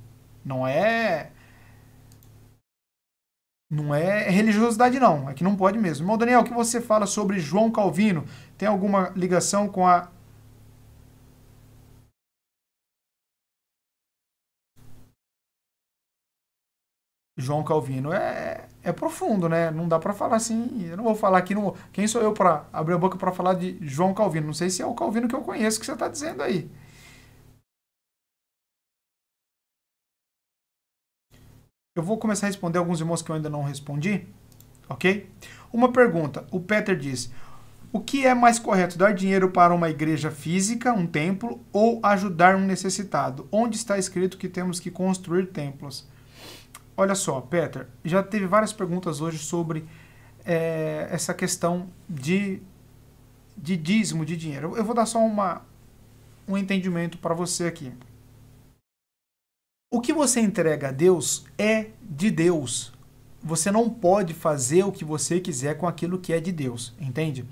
Não é. Não é religiosidade, não. É que não pode mesmo. Irmão Daniel, o que você fala sobre João Calvino? Tem alguma ligação com a João Calvino é, é profundo, né? Não dá para falar assim. Eu não vou falar aqui. Não, quem sou eu para abrir a boca para falar de João Calvino? Não sei se é o Calvino que eu conheço que você está dizendo aí. Eu vou começar a responder alguns irmãos que eu ainda não respondi, ok? Uma pergunta. O Peter diz: O que é mais correto, dar dinheiro para uma igreja física, um templo, ou ajudar um necessitado? Onde está escrito que temos que construir templos? Olha só, Peter, já teve várias perguntas hoje sobre é, essa questão de, de dízimo de dinheiro. Eu vou dar só uma, um entendimento para você aqui. O que você entrega a Deus é de Deus. Você não pode fazer o que você quiser com aquilo que é de Deus, entende?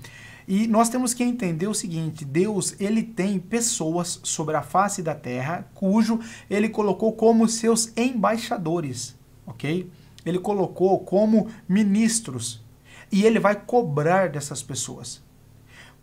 E nós temos que entender o seguinte, Deus, ele tem pessoas sobre a face da terra cujo ele colocou como seus embaixadores ok? Ele colocou como ministros e ele vai cobrar dessas pessoas.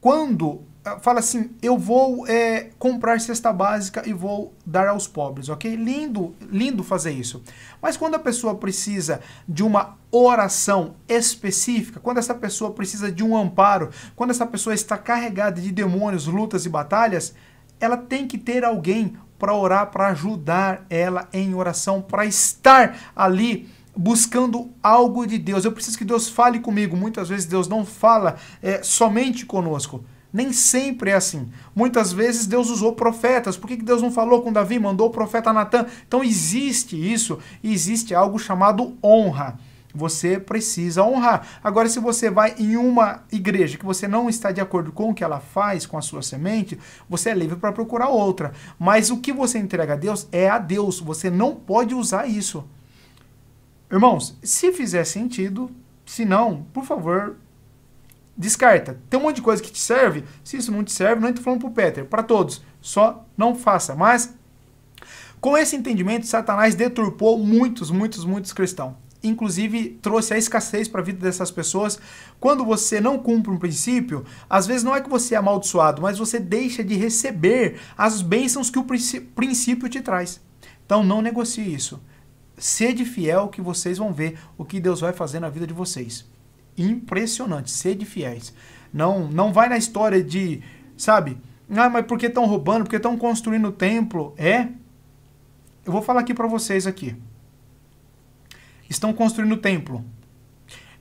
Quando eh, fala assim, eu vou é, comprar cesta básica e vou dar aos pobres, ok? Lindo, lindo fazer isso. Mas quando a pessoa precisa de uma oração específica, quando essa pessoa precisa de um amparo, quando essa pessoa está carregada de demônios, lutas e batalhas, ela tem que ter alguém para orar, para ajudar ela em oração, para estar ali buscando algo de Deus. Eu preciso que Deus fale comigo. Muitas vezes Deus não fala é, somente conosco. Nem sempre é assim. Muitas vezes Deus usou profetas. Por que Deus não falou com Davi? Mandou o profeta Natan. Então existe isso. Existe algo chamado honra você precisa honrar. Agora, se você vai em uma igreja que você não está de acordo com o que ela faz, com a sua semente, você é livre para procurar outra. Mas o que você entrega a Deus é a Deus. Você não pode usar isso. Irmãos, se fizer sentido, se não, por favor, descarta. Tem um monte de coisa que te serve. Se isso não te serve, não estou falando para o Peter, para todos. Só não faça. Mas com esse entendimento, Satanás deturpou muitos, muitos, muitos cristãos inclusive trouxe a escassez para a vida dessas pessoas. Quando você não cumpre um princípio, às vezes não é que você é amaldiçoado, mas você deixa de receber as bênçãos que o princípio te traz. Então não negocie isso. Sede fiel que vocês vão ver o que Deus vai fazer na vida de vocês. Impressionante, sede fiéis. Não, não vai na história de, sabe, ah, mas por que estão roubando? Por que estão construindo o templo? É? Eu vou falar aqui para vocês aqui estão construindo o templo.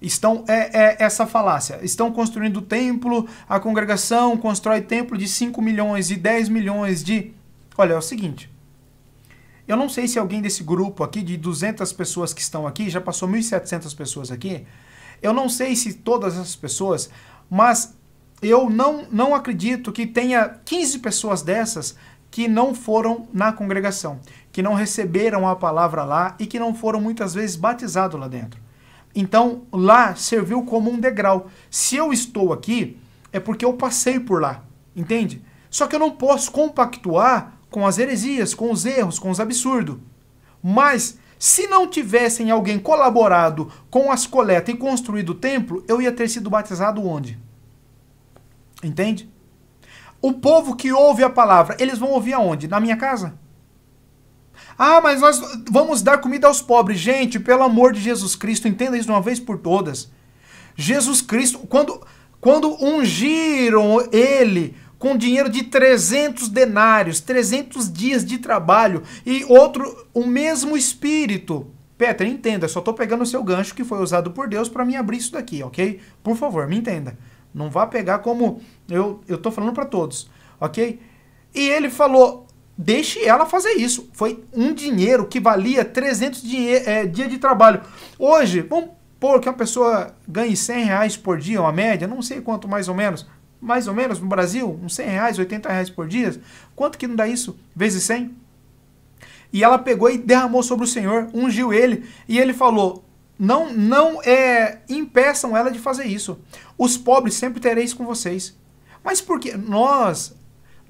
Estão, é, é, essa falácia. Estão construindo o templo, a congregação constrói templo de 5 milhões, de 10 milhões, de. Olha, é o seguinte. Eu não sei se alguém desse grupo aqui, de 200 pessoas que estão aqui, já passou 1.700 pessoas aqui. Eu não sei se todas essas pessoas, mas eu não, não acredito que tenha 15 pessoas dessas que não foram na congregação que não receberam a palavra lá e que não foram muitas vezes batizados lá dentro. Então, lá serviu como um degrau. Se eu estou aqui, é porque eu passei por lá, entende? Só que eu não posso compactuar com as heresias, com os erros, com os absurdos. Mas, se não tivessem alguém colaborado com as coletas e construído o templo, eu ia ter sido batizado onde? Entende? O povo que ouve a palavra, eles vão ouvir aonde? Na minha casa? Ah, mas nós vamos dar comida aos pobres. Gente, pelo amor de Jesus Cristo, entenda isso de uma vez por todas. Jesus Cristo, quando, quando ungiram ele com dinheiro de 300 denários, 300 dias de trabalho e outro, o mesmo espírito. Petra, entenda, só estou pegando o seu gancho que foi usado por Deus para me abrir isso daqui, ok? Por favor, me entenda. Não vá pegar como eu eu falando para todos, ok? E ele falou: Deixe ela fazer isso. Foi um dinheiro que valia 300 dinhe é, dia de trabalho. Hoje, vamos pôr que uma pessoa ganhe 100 reais por dia, uma média, não sei quanto mais ou menos, mais ou menos no Brasil, uns 100 reais, 80 reais por dia. Quanto que não dá isso? Vezes 100? E ela pegou e derramou sobre o Senhor, ungiu ele, e ele falou: Não, não é, impeçam ela de fazer isso. Os pobres sempre tereis com vocês. Mas porque nós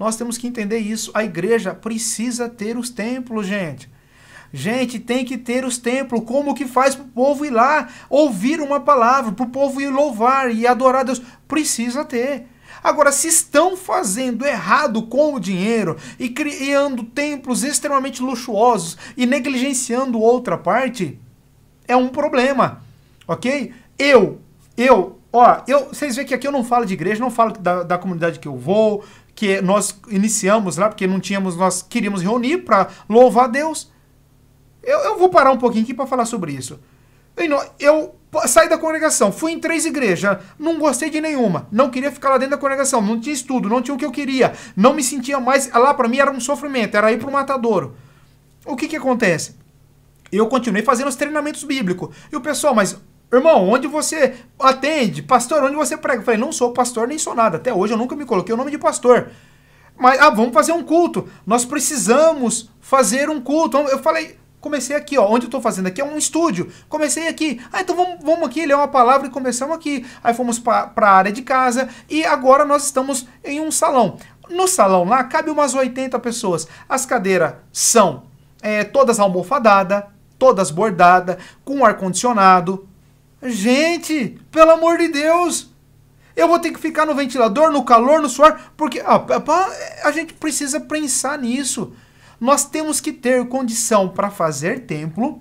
nós temos que entender isso. A igreja precisa ter os templos, gente. Gente, tem que ter os templos. Como que faz para o povo ir lá ouvir uma palavra, para o povo ir louvar e adorar a Deus? Precisa ter. Agora, se estão fazendo errado com o dinheiro e criando templos extremamente luxuosos e negligenciando outra parte, é um problema, ok? Eu, eu, ó, eu, vocês veem que aqui eu não falo de igreja, não falo da, da comunidade que eu vou, que nós iniciamos lá, porque não tínhamos, nós queríamos reunir para louvar a Deus. Eu, eu vou parar um pouquinho aqui para falar sobre isso. Eu saí da congregação, fui em três igrejas, não gostei de nenhuma, não queria ficar lá dentro da congregação, não tinha estudo, não tinha o que eu queria, não me sentia mais. Lá para mim era um sofrimento, era ir para o matadouro. O que que acontece? Eu continuei fazendo os treinamentos bíblicos. E o pessoal, mas Irmão, onde você atende? Pastor, onde você prega? Eu falei, não sou pastor nem sou nada. Até hoje eu nunca me coloquei o nome de pastor. Mas, ah, vamos fazer um culto. Nós precisamos fazer um culto. Eu falei, comecei aqui, ó. Onde eu tô fazendo aqui é um estúdio. Comecei aqui. Ah, então vamos, vamos aqui ler uma palavra e começamos aqui. Aí fomos para a área de casa e agora nós estamos em um salão. No salão lá cabe umas 80 pessoas. As cadeiras são é, todas almofadadas, todas bordadas, com ar-condicionado, Gente, pelo amor de Deus! Eu vou ter que ficar no ventilador, no calor, no suor, porque ah, a gente precisa pensar nisso. Nós temos que ter condição para fazer templo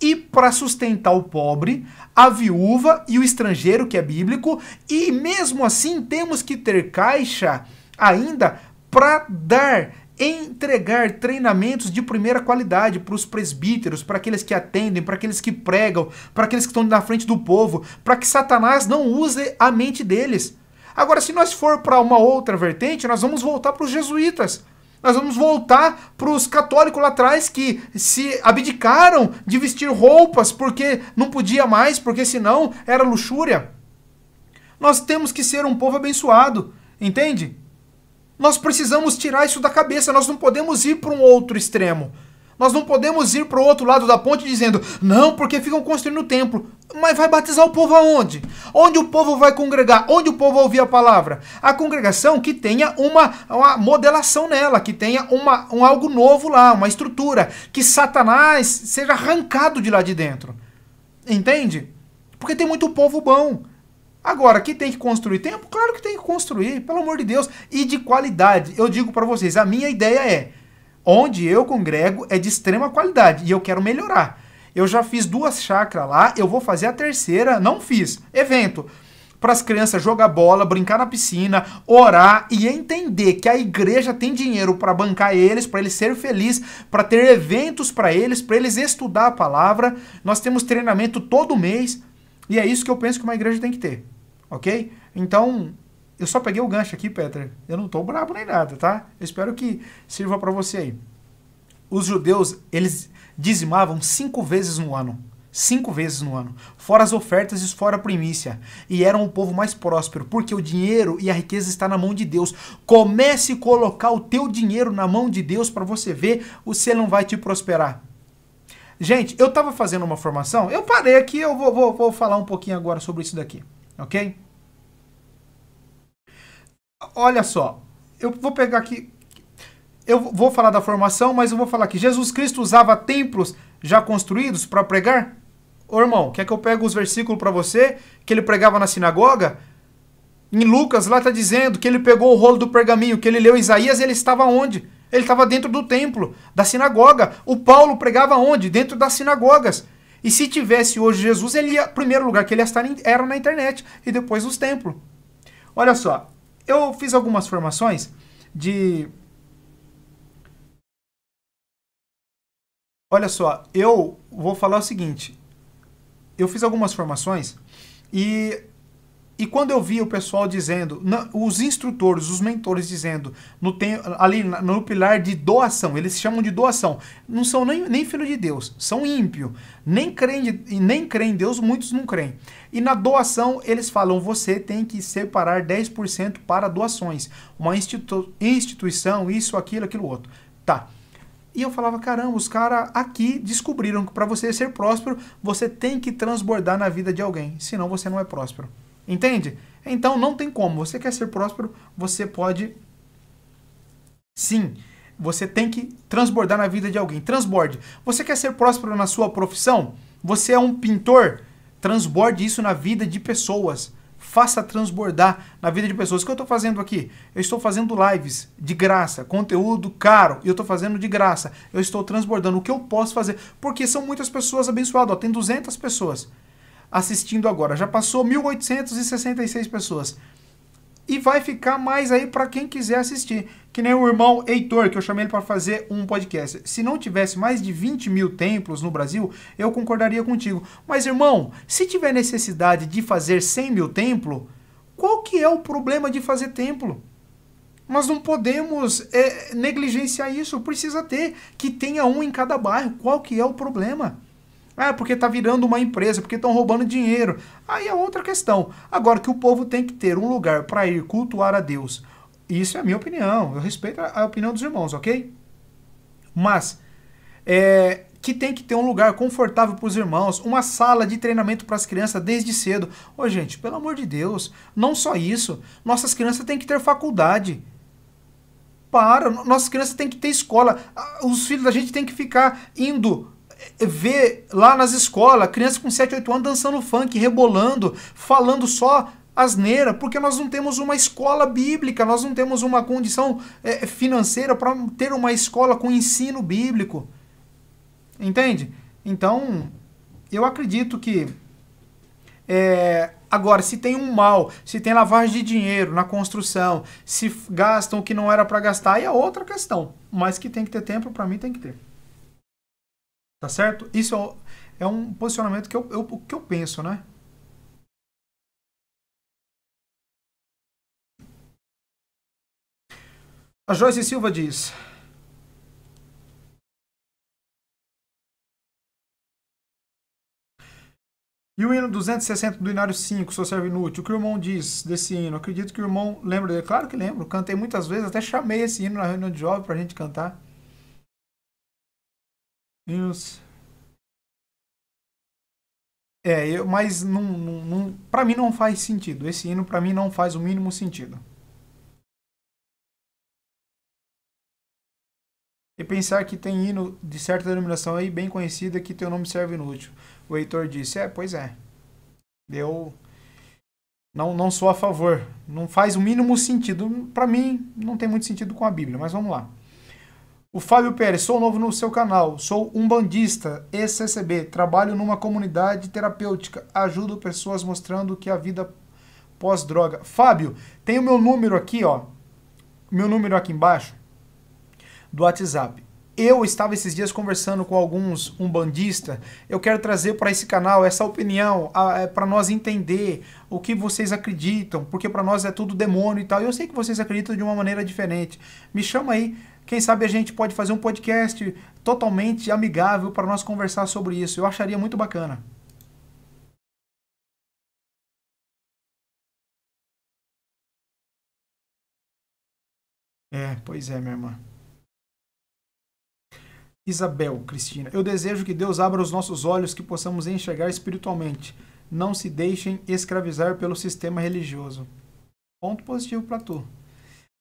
e para sustentar o pobre, a viúva e o estrangeiro, que é bíblico, e mesmo assim temos que ter caixa ainda para dar entregar treinamentos de primeira qualidade para os presbíteros, para aqueles que atendem, para aqueles que pregam, para aqueles que estão na frente do povo, para que Satanás não use a mente deles. Agora, se nós for para uma outra vertente, nós vamos voltar para os jesuítas. Nós vamos voltar para os católicos lá atrás que se abdicaram de vestir roupas porque não podia mais, porque senão era luxúria. Nós temos que ser um povo abençoado, entende? Nós precisamos tirar isso da cabeça, nós não podemos ir para um outro extremo. Nós não podemos ir para o outro lado da ponte dizendo, não, porque ficam construindo o templo. Mas vai batizar o povo aonde? Onde o povo vai congregar? Onde o povo vai ouvir a palavra? A congregação que tenha uma, uma modelação nela, que tenha uma, um algo novo lá, uma estrutura, que Satanás seja arrancado de lá de dentro. Entende? Porque tem muito povo bom. Agora, que tem que construir tempo? Claro que tem que construir, pelo amor de Deus. E de qualidade. Eu digo para vocês, a minha ideia é, onde eu congrego é de extrema qualidade e eu quero melhorar. Eu já fiz duas chácaras lá, eu vou fazer a terceira, não fiz. Evento para as crianças jogar bola, brincar na piscina, orar e entender que a igreja tem dinheiro para bancar eles, para eles serem felizes, para ter eventos para eles, para eles estudar a palavra. Nós temos treinamento todo mês. E é isso que eu penso que uma igreja tem que ter, ok? Então, eu só peguei o gancho aqui, Petra. Eu não estou brabo nem nada, tá? Eu espero que sirva para você aí. Os judeus, eles dizimavam cinco vezes no ano. Cinco vezes no ano. Fora as ofertas e fora a primícia. E eram o povo mais próspero, porque o dinheiro e a riqueza está na mão de Deus. Comece a colocar o teu dinheiro na mão de Deus para você ver, você não vai te prosperar. Gente, eu estava fazendo uma formação, eu parei aqui, eu vou, vou, vou falar um pouquinho agora sobre isso daqui, ok? Olha só, eu vou pegar aqui, eu vou falar da formação, mas eu vou falar aqui. Jesus Cristo usava templos já construídos para pregar? Ô irmão, quer que eu pegue os versículos para você que ele pregava na sinagoga? Em Lucas lá está dizendo que ele pegou o rolo do pergaminho, que ele leu Isaías, ele estava onde? Ele estava dentro do templo, da sinagoga. O Paulo pregava onde? Dentro das sinagogas. E se tivesse hoje Jesus, ele ia, primeiro lugar que ele ia estar era na internet e depois nos templos. Olha só, eu fiz algumas formações de Olha só, eu vou falar o seguinte. Eu fiz algumas formações e e quando eu vi o pessoal dizendo, os instrutores, os mentores dizendo, no, ali no pilar de doação, eles chamam de doação, não são nem, nem filho de Deus, são ímpio, nem creem, nem creem em Deus, muitos não creem. E na doação eles falam, você tem que separar 10% para doações, uma institu instituição, isso, aquilo, aquilo outro. Tá. E eu falava, caramba, os caras aqui descobriram que para você ser próspero, você tem que transbordar na vida de alguém, senão você não é próspero. Entende? Então não tem como. Você quer ser próspero, você pode. Sim, você tem que transbordar na vida de alguém. Transborde. Você quer ser próspero na sua profissão? Você é um pintor? Transborde isso na vida de pessoas. Faça transbordar na vida de pessoas. O que eu estou fazendo aqui? Eu estou fazendo lives de graça, conteúdo caro. Eu estou fazendo de graça. Eu estou transbordando o que eu posso fazer. Porque são muitas pessoas abençoadas. Ó, tem 200 pessoas assistindo agora. Já passou 1.866 pessoas. E vai ficar mais aí para quem quiser assistir. Que nem o irmão Heitor, que eu chamei ele para fazer um podcast. Se não tivesse mais de 20 mil templos no Brasil, eu concordaria contigo. Mas, irmão, se tiver necessidade de fazer 100 mil templos, qual que é o problema de fazer templo? Nós não podemos é, negligenciar isso. Precisa ter que tenha um em cada bairro. Qual que é o problema? Ah, porque está virando uma empresa, porque estão roubando dinheiro. Aí é outra questão. Agora que o povo tem que ter um lugar para ir cultuar a Deus. Isso é a minha opinião. Eu respeito a, opinião dos irmãos, ok? Mas é, que tem que ter um lugar confortável para os irmãos, uma sala de treinamento para as crianças desde cedo. Ô, gente, pelo amor de Deus, não só isso. Nossas crianças têm que ter faculdade. Para, nossas crianças têm que ter escola. Ah, os filhos da gente têm que ficar indo ver lá nas escolas crianças com 7, 8 anos dançando funk, rebolando, falando só asneira, porque nós não temos uma escola bíblica, nós não temos uma condição é, financeira para ter uma escola com ensino bíblico. Entende? Então, eu acredito que. É, agora, se tem um mal, se tem lavagem de dinheiro na construção, se gastam o que não era para gastar, aí é outra questão. Mas que tem que ter tempo, para mim tem que ter. Tá certo? Isso é, é, um posicionamento que eu, eu, que eu penso, né? A Joyce Silva diz: E o hino 260 do Inário 5, só serve inútil. O que o irmão diz desse hino? Acredito que o irmão lembra dele. Claro que lembro. Cantei muitas vezes, até chamei esse hino na reunião de jovem pra gente cantar. News. É, eu, mas não, não, não para mim não faz sentido. Esse hino para mim não faz o mínimo sentido. E pensar que tem hino de certa denominação aí bem conhecida que teu nome serve inútil. O Heitor disse, é, pois é. Eu não, não sou a favor. Não faz o mínimo sentido. Para mim, não tem muito sentido com a Bíblia, mas vamos lá. O Fábio Pérez, sou novo no seu canal, sou um bandista, ex-CCB, trabalho numa comunidade terapêutica, ajudo pessoas mostrando que a vida pós-droga. Fábio, tem o meu número aqui, ó, meu número aqui embaixo do WhatsApp. Eu estava esses dias conversando com alguns umbandistas. Eu quero trazer para esse canal essa opinião, é, para nós entender o que vocês acreditam, porque para nós é tudo demônio e tal. Eu sei que vocês acreditam de uma maneira diferente. Me chama aí quem sabe a gente pode fazer um podcast totalmente amigável para nós conversar sobre isso. Eu acharia muito bacana. É, pois é, minha irmã. Isabel Cristina, eu desejo que Deus abra os nossos olhos que possamos enxergar espiritualmente. Não se deixem escravizar pelo sistema religioso. Ponto positivo para tu.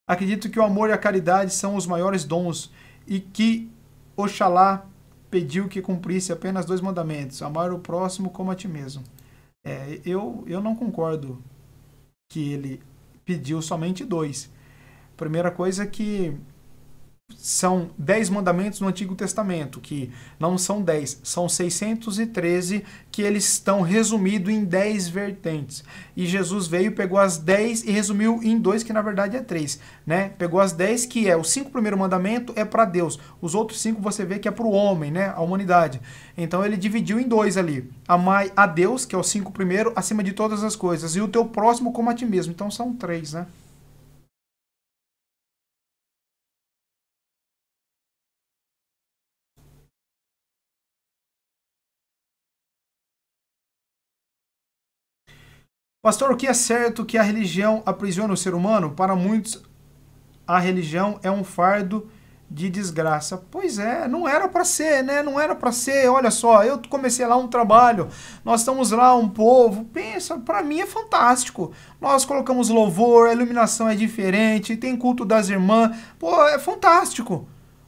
Acredito que o amor e a caridade são os maiores dons e que Oxalá pediu que cumprisse apenas dois mandamentos: amar o próximo como a ti mesmo. É, eu, eu não concordo que ele pediu somente dois. Primeira coisa é que são 10 mandamentos no Antigo Testamento, que não são 10, são 613, que eles estão resumidos em 10 vertentes. E Jesus veio, pegou as 10 e resumiu em dois, que na verdade é 3. né? Pegou as 10, que é o cinco primeiro mandamento é para Deus, os outros cinco você vê que é para o homem, né? A humanidade. Então ele dividiu em dois ali. Amai a Deus, que é o cinco primeiro, acima de todas as coisas, e o teu próximo como a ti mesmo. Então são 3, né? Pastor, o que é certo que a religião aprisiona o ser humano? Para muitos, a religião é um fardo de desgraça. Pois é, não era para ser, né? Não era para ser. Olha só, eu comecei lá um trabalho, nós estamos lá um povo. Pensa, para mim é fantástico. Nós colocamos louvor, a iluminação é diferente, tem culto das irmãs. Pô, é fantástico.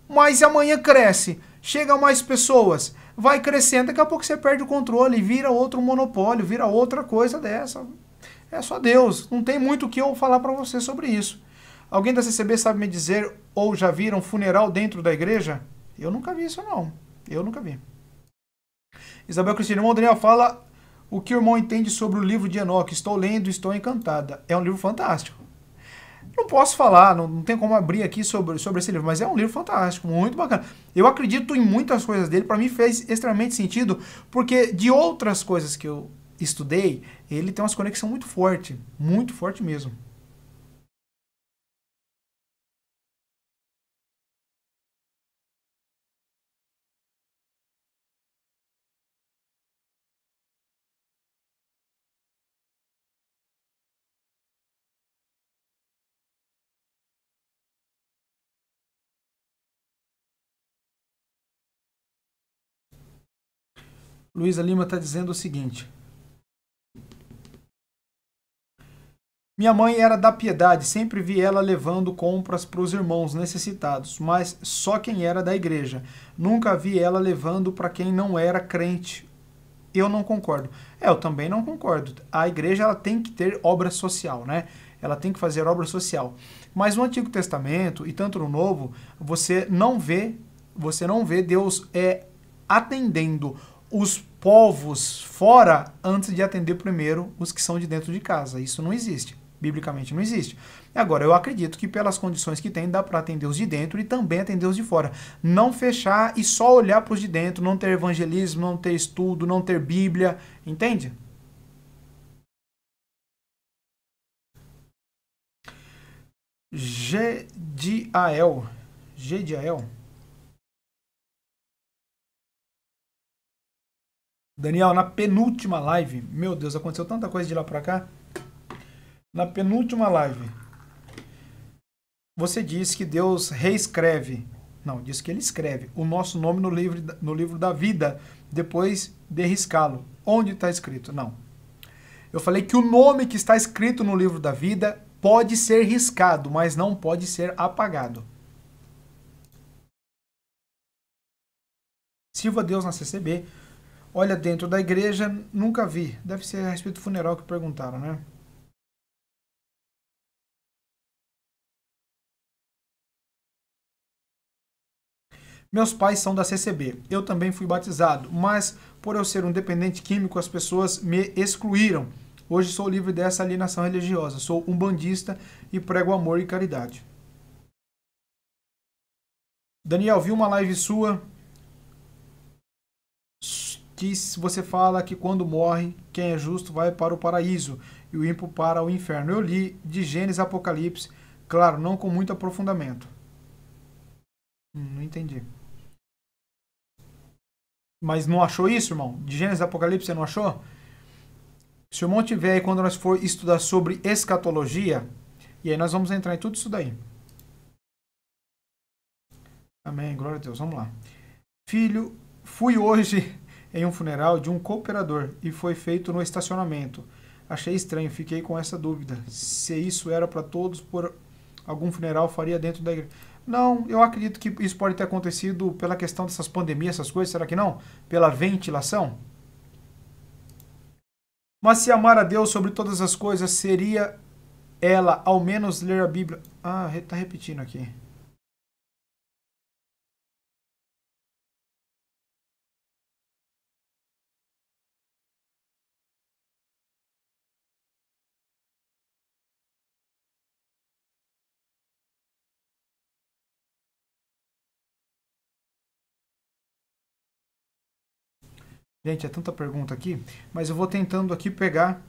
Mas amanhã cresce, chegam mais pessoas vai crescendo, daqui a pouco você perde o controle, vira outro monopólio, vira outra coisa dessa. É só Deus, não tem muito o que eu falar para você sobre isso. Alguém da CCB sabe me dizer ou já viram funeral dentro da igreja? Eu nunca vi isso não, eu nunca vi. Isabel Cristina, irmão Daniel, fala o que o irmão entende sobre o livro de Enoque. Estou lendo, estou encantada. É um livro fantástico. Não posso falar, não, não tem como abrir aqui sobre, sobre esse livro, mas é um livro fantástico, muito bacana. Eu acredito em muitas coisas dele, para mim fez extremamente sentido, porque de outras coisas que eu estudei, ele tem uma conexão muito forte, muito forte mesmo. Luísa Lima está dizendo o seguinte. Minha mãe era da piedade, sempre vi ela levando compras para os irmãos necessitados, mas só quem era da igreja. Nunca vi ela levando para quem não era crente. Eu não concordo. É, eu também não concordo. A igreja ela tem que ter obra social, né? Ela tem que fazer obra social. Mas no Antigo Testamento e tanto no Novo, você não vê, você não vê Deus é atendendo os povos fora antes de atender primeiro os que são de dentro de casa. Isso não existe. Biblicamente não existe. Agora, eu acredito que pelas condições que tem, dá para atender os de dentro e também atender os de fora. Não fechar e só olhar para os de dentro, não ter evangelismo, não ter estudo, não ter Bíblia, entende? Gediael. Gediael. Daniel, na penúltima live, meu Deus, aconteceu tanta coisa de lá para cá. Na penúltima live, você disse que Deus reescreve, não, diz que ele escreve o nosso nome no livro, no livro da vida depois de riscá-lo. Onde está escrito? Não. Eu falei que o nome que está escrito no livro da vida pode ser riscado, mas não pode ser apagado. Silva Deus na CCB Olha, dentro da igreja, nunca vi. Deve ser a respeito do funeral que perguntaram, né? Meus pais são da CCB. Eu também fui batizado, mas por eu ser um dependente químico, as pessoas me excluíram. Hoje sou livre dessa alienação religiosa. Sou um bandista e prego amor e caridade. Daniel, vi uma live sua que você fala que quando morre, quem é justo vai para o paraíso e o ímpio para o inferno. Eu li de Gênesis Apocalipse, claro, não com muito aprofundamento. Hum, não entendi. Mas não achou isso, irmão? De Gênesis Apocalipse você não achou? Se o irmão tiver aí quando nós for estudar sobre escatologia, e aí nós vamos entrar em tudo isso daí. Amém, glória a Deus. Vamos lá. Filho, fui hoje em um funeral de um cooperador e foi feito no estacionamento. Achei estranho, fiquei com essa dúvida. Se isso era para todos, por algum funeral faria dentro da igreja. Não, eu acredito que isso pode ter acontecido pela questão dessas pandemias, essas coisas, será que não? Pela ventilação? Mas se amar a Deus sobre todas as coisas, seria ela ao menos ler a Bíblia? Ah, está repetindo aqui. Gente, é tanta pergunta aqui, mas eu vou tentando aqui pegar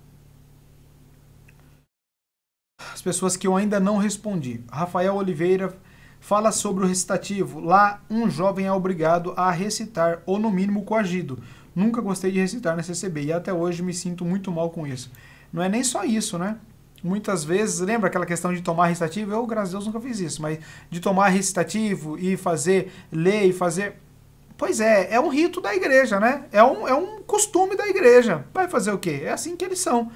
as pessoas que eu ainda não respondi. Rafael Oliveira fala sobre o recitativo. Lá, um jovem é obrigado a recitar, ou no mínimo coagido. Nunca gostei de recitar na CCB e até hoje me sinto muito mal com isso. Não é nem só isso, né? Muitas vezes, lembra aquela questão de tomar recitativo? Eu, graças a Deus, nunca fiz isso, mas de tomar recitativo e fazer, ler e fazer Pois é, é um rito da igreja, né? É um, é um costume da igreja. Vai fazer o quê? É assim que eles são.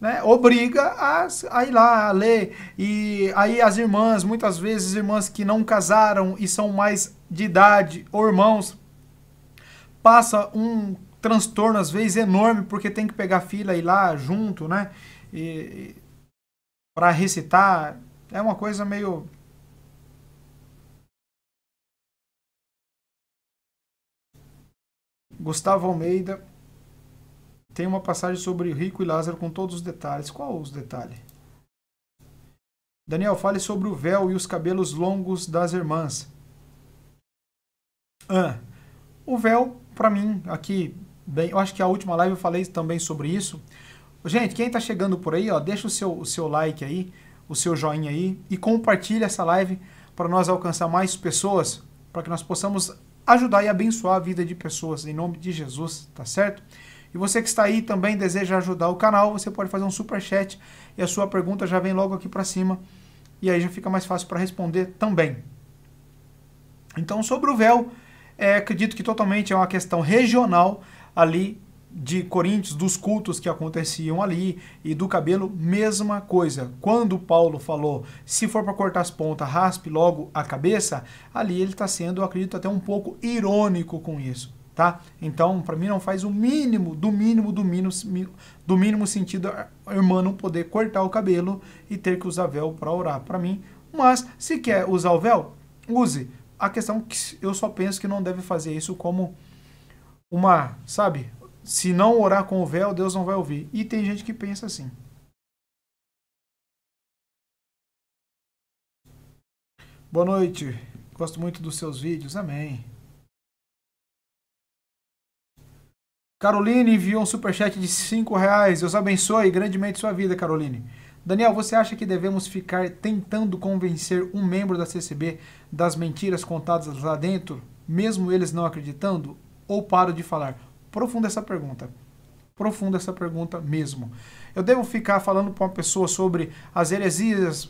Né? Obriga a, a ir lá, a ler. E aí as irmãs, muitas vezes irmãs que não casaram e são mais de idade, ou irmãos, passa um transtorno, às vezes, enorme, porque tem que pegar fila e ir lá junto, né? E, e para recitar. É uma coisa meio Gustavo Almeida tem uma passagem sobre Rico e Lázaro com todos os detalhes. Qual os detalhes? Daniel, fale sobre o véu e os cabelos longos das irmãs. Ah, o véu, para mim, aqui, bem, eu acho que a última live eu falei também sobre isso. Gente, quem está chegando por aí, ó, deixa o seu, o seu like aí, o seu joinha aí e compartilha essa live para nós alcançar mais pessoas, para que nós possamos ajudar e abençoar a vida de pessoas, em nome de Jesus, tá certo? E você que está aí também deseja ajudar o canal, você pode fazer um super chat e a sua pergunta já vem logo aqui para cima e aí já fica mais fácil para responder também. Então, sobre o véu, é, acredito que totalmente é uma questão regional ali de Coríntios, dos cultos que aconteciam ali e do cabelo, mesma coisa. Quando Paulo falou, se for para cortar as pontas, raspe logo a cabeça, ali ele está sendo, eu acredito, até um pouco irônico com isso. Tá? Então, para mim não faz o mínimo, do mínimo, do mínimo, do mínimo sentido a irmã não poder cortar o cabelo e ter que usar véu para orar para mim. Mas se quer usar o véu, use. A questão é que eu só penso que não deve fazer isso como uma, sabe, se não orar com o véu, Deus não vai ouvir. E tem gente que pensa assim. Boa noite. Gosto muito dos seus vídeos. Amém. Caroline enviou um superchat de 5 reais. Deus abençoe grandemente sua vida, Caroline. Daniel, você acha que devemos ficar tentando convencer um membro da CCB das mentiras contadas lá dentro, mesmo eles não acreditando? Ou paro de falar? Profunda essa pergunta. Profunda essa pergunta mesmo. Eu devo ficar falando para uma pessoa sobre as heresias,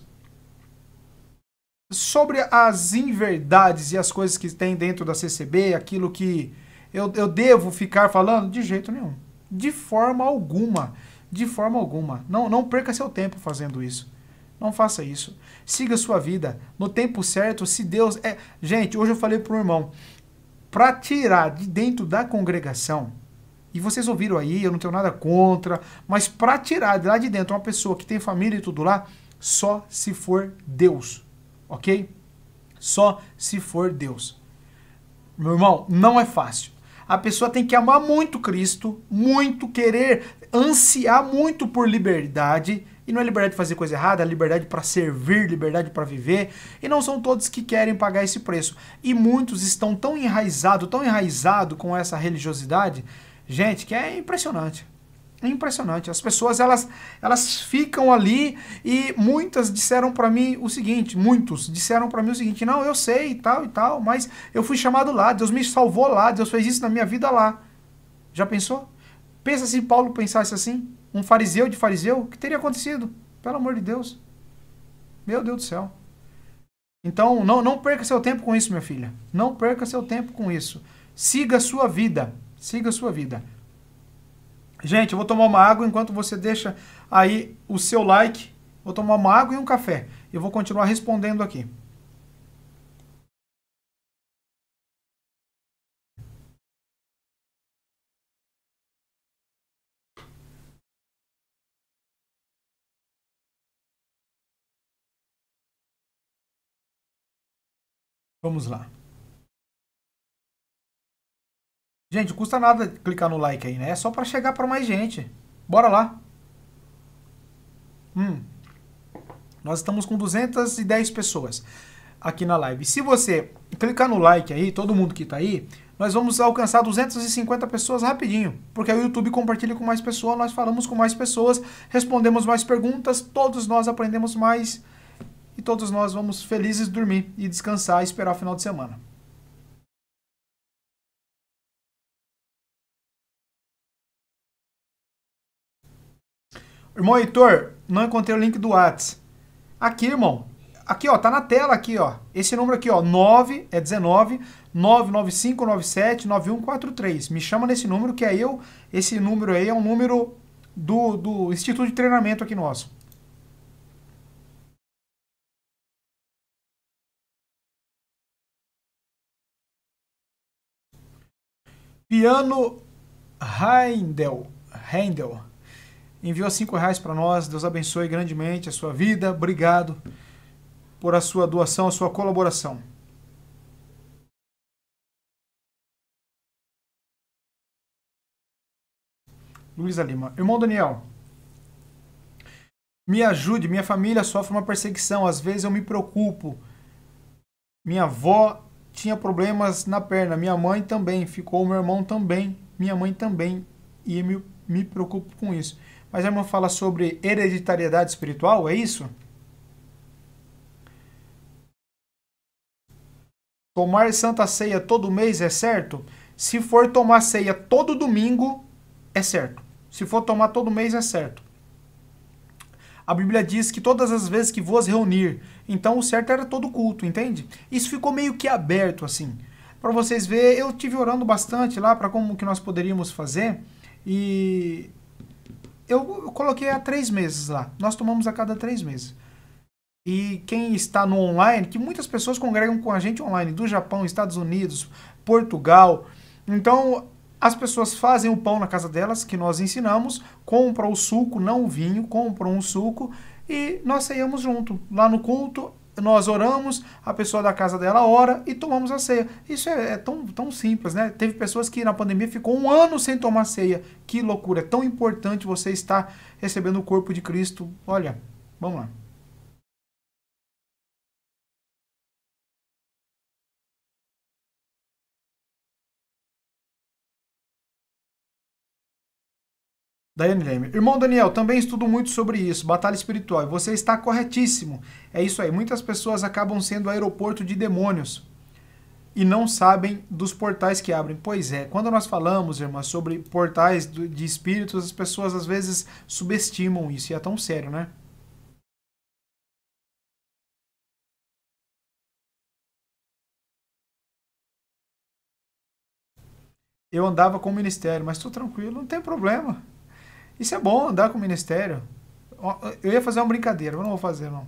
sobre as inverdades e as coisas que tem dentro da CCB, aquilo que eu, eu devo ficar falando? De jeito nenhum. De forma alguma. De forma alguma. Não, não perca seu tempo fazendo isso. Não faça isso. Siga sua vida. No tempo certo, se Deus é. Gente, hoje eu falei para o irmão para tirar de dentro da congregação, e vocês ouviram aí, eu não tenho nada contra, mas para tirar de lá de dentro uma pessoa que tem família e tudo lá, só se for Deus, ok? Só se for Deus. Meu irmão, não é fácil. A pessoa tem que amar muito Cristo, muito querer, ansiar muito por liberdade, e não é liberdade de fazer coisa errada, é liberdade para servir, liberdade para viver. E não são todos que querem pagar esse preço. E muitos estão tão enraizados, tão enraizados com essa religiosidade, gente, que é impressionante. É impressionante. As pessoas elas, elas ficam ali e muitas disseram para mim o seguinte, muitos disseram para mim o seguinte: "Não, eu sei e tal e tal, mas eu fui chamado lá, Deus me salvou lá, Deus fez isso na minha vida lá". Já pensou? Pensa se Paulo pensasse assim? um fariseu de fariseu, o que teria acontecido? Pelo amor de Deus. Meu Deus do céu. Então, não, não perca seu tempo com isso, minha filha. Não perca seu tempo com isso. Siga a sua vida. Siga a sua vida. Gente, eu vou tomar uma água enquanto você deixa aí o seu like. Vou tomar uma água e um café. Eu vou continuar respondendo aqui. Vamos lá. Gente, não custa nada clicar no like aí, né? É só para chegar para mais gente. Bora lá. Hum. Nós estamos com 210 pessoas aqui na live. Se você clicar no like aí, todo mundo que tá aí, nós vamos alcançar 250 pessoas rapidinho, porque o YouTube compartilha com mais pessoas, nós falamos com mais pessoas, respondemos mais perguntas, todos nós aprendemos mais e todos nós vamos felizes dormir e descansar e esperar o final de semana. Irmão Heitor, não encontrei o link do Whats. Aqui, irmão. Aqui, ó, tá na tela aqui, ó. Esse número aqui, ó, 9 é 19 995979143. Me chama nesse número que aí é eu esse número aí é um número do, do Instituto de Treinamento aqui nosso. Piano Heindel, Heindel enviou cinco reais para nós. Deus abençoe grandemente a sua vida. Obrigado por a sua doação, a sua colaboração. Luísa Lima. Irmão Daniel, me ajude. Minha família sofre uma perseguição. Às vezes eu me preocupo. Minha avó tinha problemas na perna. Minha mãe também ficou, meu irmão também, minha mãe também. E me, me preocupo com isso. Mas a irmã fala sobre hereditariedade espiritual, é isso? Tomar santa ceia todo mês é certo? Se for tomar ceia todo domingo, é certo. Se for tomar todo mês, é certo. A Bíblia diz que todas as vezes que vos reunir, então o certo era todo culto, entende? Isso ficou meio que aberto assim. Para vocês ver, eu tive orando bastante lá para como que nós poderíamos fazer e eu coloquei há três meses lá. Nós tomamos a cada três meses. E quem está no online, que muitas pessoas congregam com a gente online, do Japão, Estados Unidos, Portugal. Então, as pessoas fazem o pão na casa delas, que nós ensinamos, compram o suco, não o vinho, compram um suco e nós ceamos junto. Lá no culto, nós oramos, a pessoa da casa dela ora e tomamos a ceia. Isso é, é, tão, tão simples, né? Teve pessoas que na pandemia ficou um ano sem tomar ceia. Que loucura! É tão importante você estar recebendo o corpo de Cristo. Olha, vamos lá. Daiane Leme. Irmão Daniel, também estudo muito sobre isso, batalha espiritual. E você está corretíssimo. É isso aí. Muitas pessoas acabam sendo aeroporto de demônios e não sabem dos portais que abrem. Pois é, quando nós falamos, irmã, sobre portais de espíritos, as pessoas às vezes subestimam isso. E é tão sério, né? Eu andava com o ministério, mas estou tranquilo, não tem problema. Isso é bom, andar com o ministério. Eu ia fazer uma brincadeira, mas não vou fazer, não.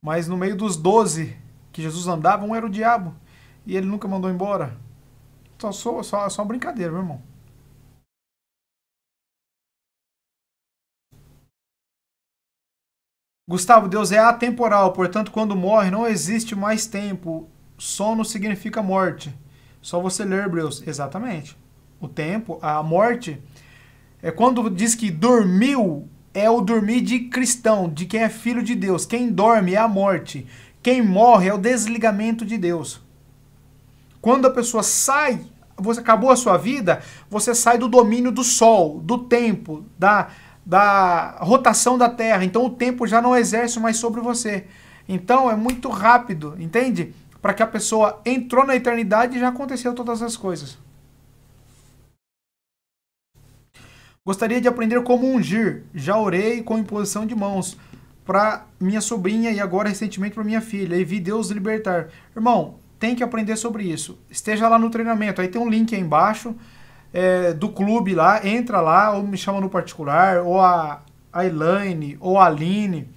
Mas no meio dos doze que Jesus andava, um era o diabo. E ele nunca mandou embora. Só, só, só, só uma brincadeira, meu irmão. Gustavo, Deus é atemporal, portanto, quando morre, não existe mais tempo. Sono significa morte. Só você ler Hebreus. Exatamente. O tempo, a morte, é quando diz que dormiu é o dormir de cristão, de quem é filho de Deus. Quem dorme é a morte. Quem morre é o desligamento de Deus. Quando a pessoa sai, você acabou a sua vida, você sai do domínio do sol, do tempo, da, da rotação da Terra. Então o tempo já não exerce mais sobre você. Então é muito rápido, entende? Para que a pessoa entrou na eternidade e já aconteceu todas as coisas. Gostaria de aprender como ungir. Já orei com imposição de mãos para minha sobrinha e agora recentemente para minha filha e vi Deus libertar. Irmão, tem que aprender sobre isso. Esteja lá no treinamento. Aí tem um link aí embaixo é, do clube lá. Entra lá ou me chama no particular ou a, a Elaine ou a Aline.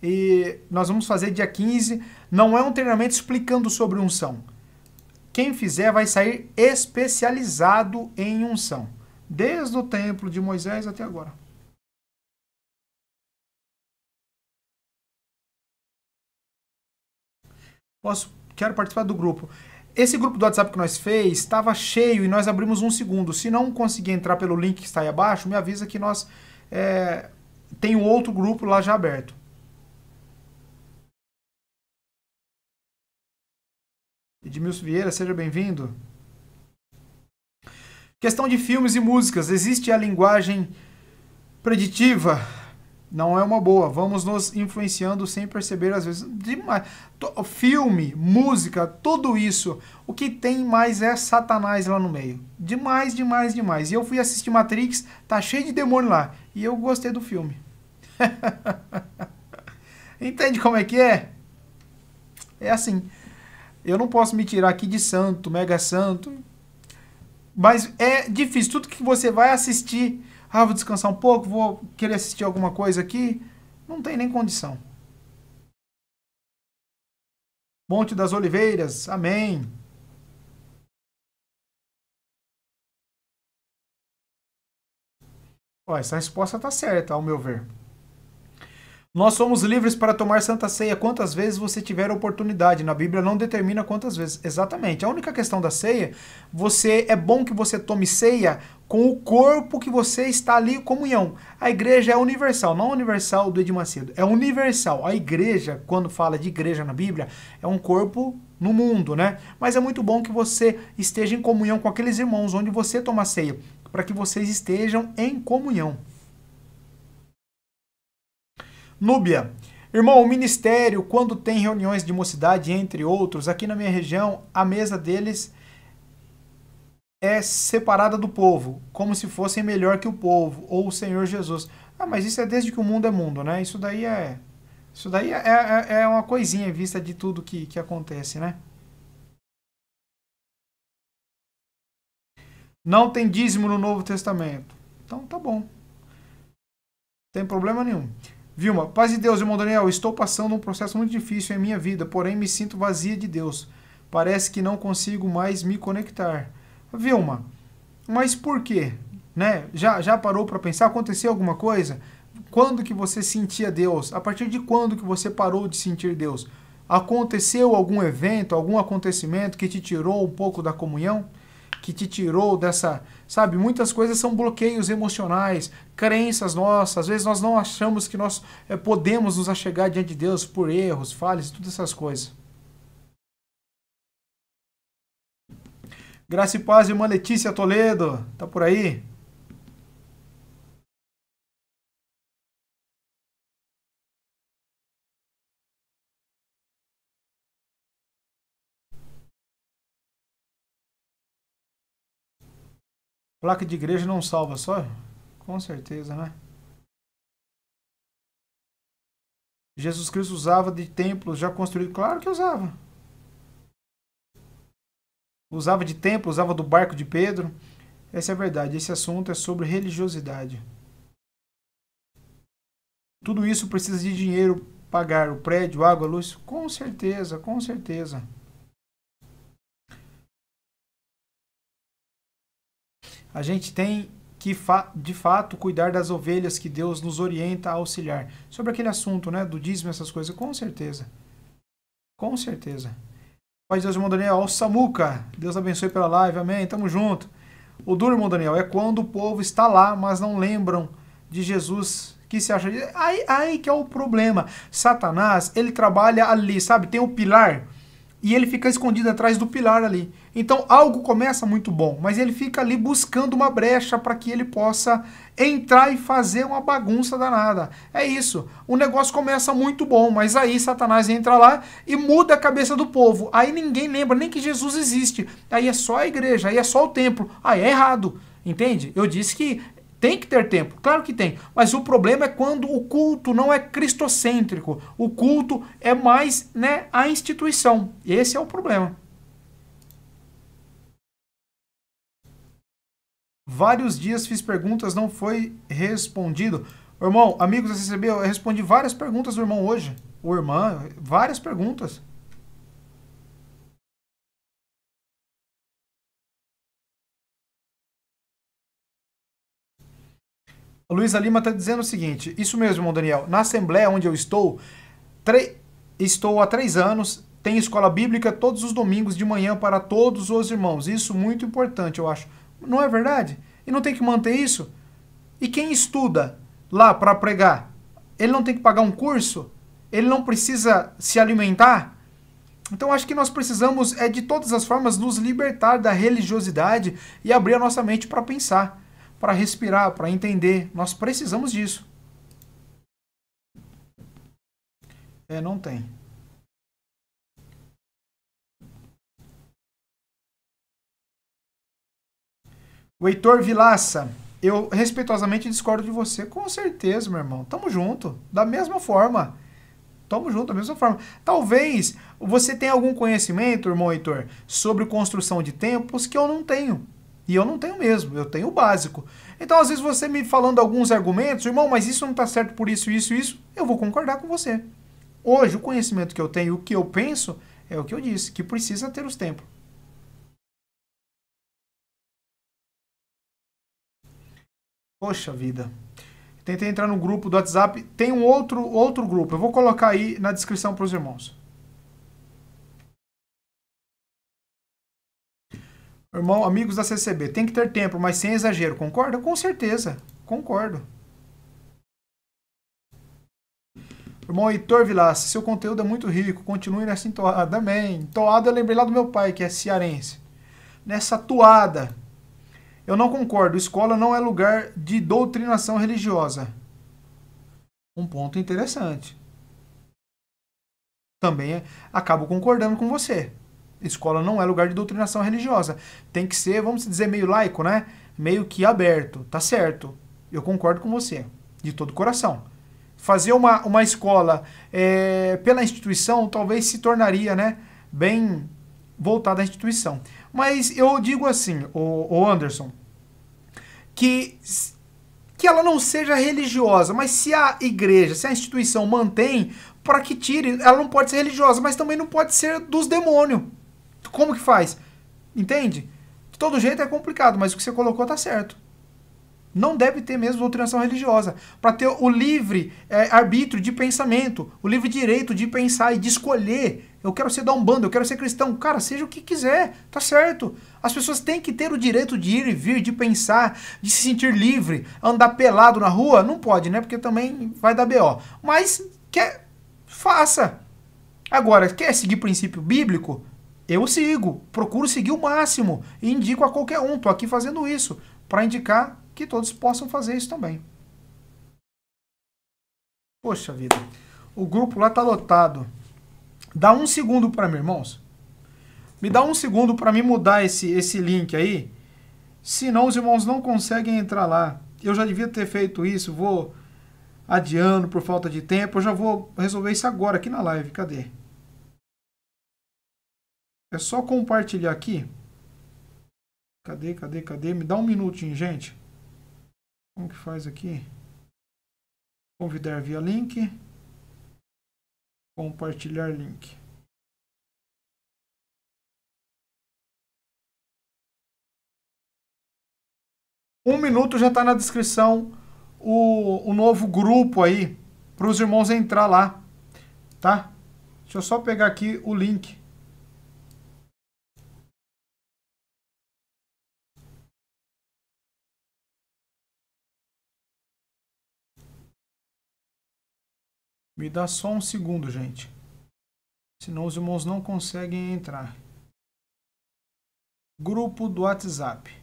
E nós vamos fazer dia 15. Não é um treinamento explicando sobre unção. Quem fizer vai sair especializado em unção desde o templo de Moisés até agora. Posso, quero participar do grupo. Esse grupo do WhatsApp que nós fez estava cheio e nós abrimos um segundo. Se não conseguir entrar pelo link que está aí abaixo, me avisa que nós é, tem um outro grupo lá já aberto. Edmilson Vieira, seja bem-vindo. Questão de filmes e músicas. Existe a linguagem preditiva? Não é uma boa. Vamos nos influenciando sem perceber, às vezes. Demais. Filme, música, tudo isso. O que tem mais é Satanás lá no meio. Demais, demais, demais. E eu fui assistir Matrix, tá cheio de demônio lá. E eu gostei do filme. Entende como é que é? É assim. Eu não posso me tirar aqui de santo, mega santo. Mas é difícil. Tudo que você vai assistir, ah, vou descansar um pouco, vou querer assistir alguma coisa aqui, não tem nem condição. Monte das Oliveiras, amém. Ó, essa resposta tá certa, ao meu ver. Nós somos livres para tomar santa ceia quantas vezes você tiver oportunidade. Na Bíblia não determina quantas vezes. Exatamente. A única questão da ceia, você é bom que você tome ceia com o corpo que você está ali em comunhão. A igreja é universal, não universal do Edmacedo, é universal. A igreja, quando fala de igreja na Bíblia, é um corpo no mundo, né? Mas é muito bom que você esteja em comunhão com aqueles irmãos onde você toma ceia, para que vocês estejam em comunhão. Núbia. Irmão, o ministério, quando tem reuniões de mocidade, entre outros, aqui na minha região, a mesa deles é separada do povo, como se fossem melhor que o povo, ou o Senhor Jesus. Ah, mas isso é desde que o mundo é mundo, né? Isso daí é. Isso daí é, é, é uma coisinha em vista de tudo que, que acontece, né? Não tem dízimo no Novo Testamento. Então tá bom. Não tem problema nenhum. Vilma, paz de Deus, irmão Daniel, estou passando um processo muito difícil em minha vida, porém me sinto vazia de Deus. Parece que não consigo mais me conectar. Vilma, mas por quê? Né? Já, já parou para pensar? Aconteceu alguma coisa? Quando que você sentia Deus? A partir de quando que você parou de sentir Deus? Aconteceu algum evento, algum acontecimento que te tirou um pouco da comunhão? que te tirou dessa. Sabe, muitas coisas são bloqueios emocionais, crenças nossas. Às vezes nós não achamos que nós é, podemos nos achegar diante de Deus por erros, falhas, todas essas coisas. Graça e paz, irmã Letícia Toledo. Tá por aí? Placa de igreja não salva só? Com certeza, né? Jesus Cristo usava de templos já construídos? Claro que usava. Usava de templo, usava do barco de Pedro. Essa é a verdade. Esse assunto é sobre religiosidade. Tudo isso precisa de dinheiro pagar o prédio, água, luz? Com certeza, com certeza. A gente tem que, de fato, cuidar das ovelhas que Deus nos orienta a auxiliar. Sobre aquele assunto, né, do dízimo, essas coisas, com certeza. Com certeza. Pai de Deus, irmão Daniel, ao Samuca. Deus abençoe pela live, amém. Tamo junto. O duro, irmão Daniel, é quando o povo está lá, mas não lembram de Jesus que se acha. Aí, aí que é o problema. Satanás, ele trabalha ali, sabe? Tem o pilar e ele fica escondido atrás do pilar ali. Então algo começa muito bom, mas ele fica ali buscando uma brecha para que ele possa entrar e fazer uma bagunça danada. É isso. O negócio começa muito bom, mas aí Satanás entra lá e muda a cabeça do povo. Aí ninguém lembra nem que Jesus existe. Aí é só a igreja, aí é só o templo. Aí é errado. Entende? Eu disse que tem que ter tempo, claro que tem, mas o problema é quando o culto não é cristocêntrico. O culto é mais né, a instituição. Esse é o problema. Vários dias fiz perguntas, não foi respondido. Irmão, amigos da CCB, eu respondi várias perguntas do irmão hoje. O irmã, várias perguntas. A Luísa Lima está dizendo o seguinte: isso mesmo, irmão Daniel. Na Assembleia onde eu estou, estou há três anos, tem escola bíblica todos os domingos de manhã para todos os irmãos. Isso muito importante, eu acho. Não é verdade? E não tem que manter isso? E quem estuda lá para pregar, ele não tem que pagar um curso? Ele não precisa se alimentar? Então acho que nós precisamos é de todas as formas nos libertar da religiosidade e abrir a nossa mente para pensar para respirar, para entender. Nós precisamos disso. É, não tem. O Heitor Vilaça, eu respeitosamente discordo de você. Com certeza, meu irmão. Tamo junto. Da mesma forma. Tamo junto, da mesma forma. Talvez você tenha algum conhecimento, irmão Heitor, sobre construção de tempos que eu não tenho. E eu não tenho mesmo, eu tenho o básico. Então, às vezes, você me falando alguns argumentos, irmão, mas isso não está certo por isso, isso, isso, eu vou concordar com você. Hoje, o conhecimento que eu tenho, o que eu penso, é o que eu disse, que precisa ter os tempos. Poxa vida. Tentei entrar no grupo do WhatsApp. Tem um outro, outro grupo. Eu vou colocar aí na descrição para os irmãos. Irmão, amigos da CCB, tem que ter tempo, mas sem exagero, concorda? Com certeza, concordo. Irmão Heitor Vilas, seu conteúdo é muito rico, continue nessa entoada. Amém. Toada eu lembrei lá do meu pai, que é cearense. Nessa toada. Eu não concordo, escola não é lugar de doutrinação religiosa. Um ponto interessante. Também é, acabo concordando com você escola não é lugar de doutrinação religiosa. Tem que ser, vamos dizer, meio laico, né? Meio que aberto. Tá certo. Eu concordo com você. De todo coração. Fazer uma, uma escola é, pela instituição talvez se tornaria, né? Bem voltada à instituição. Mas eu digo assim, o, o Anderson, que que ela não seja religiosa, mas se a igreja, se a instituição mantém, para que tire, ela não pode ser religiosa, mas também não pode ser dos demônios. Como que faz? Entende? De todo jeito é complicado, mas o que você colocou tá certo. Não deve ter mesmo doutrinação religiosa. Para ter o livre é, arbítrio de pensamento, o livre direito de pensar e de escolher. Eu quero ser da Umbanda, eu quero ser cristão. Cara, seja o que quiser, tá certo. As pessoas têm que ter o direito de ir e vir, de pensar, de se sentir livre. Andar pelado na rua, não pode, né? Porque também vai dar B.O. Mas, quer, faça. Agora, quer seguir princípio bíblico? eu sigo, procuro seguir o máximo e indico a qualquer um. Estou aqui fazendo isso para indicar que todos possam fazer isso também. Poxa vida, o grupo lá está lotado. Dá um segundo para mim, irmãos. Me dá um segundo para me mudar esse, esse link aí. Senão os irmãos não conseguem entrar lá. Eu já devia ter feito isso. Vou adiando por falta de tempo. Eu já vou resolver isso agora aqui na live. Cadê? É só compartilhar aqui. Cadê, cadê, cadê? Me dá um minutinho, gente. Como que faz aqui? Convidar via link. Compartilhar link. Um minuto já está na descrição o, o novo grupo aí para os irmãos entrar lá, tá? Deixa eu só pegar aqui o link. Me dá só um segundo, gente. Senão os irmãos não conseguem entrar. Grupo do WhatsApp.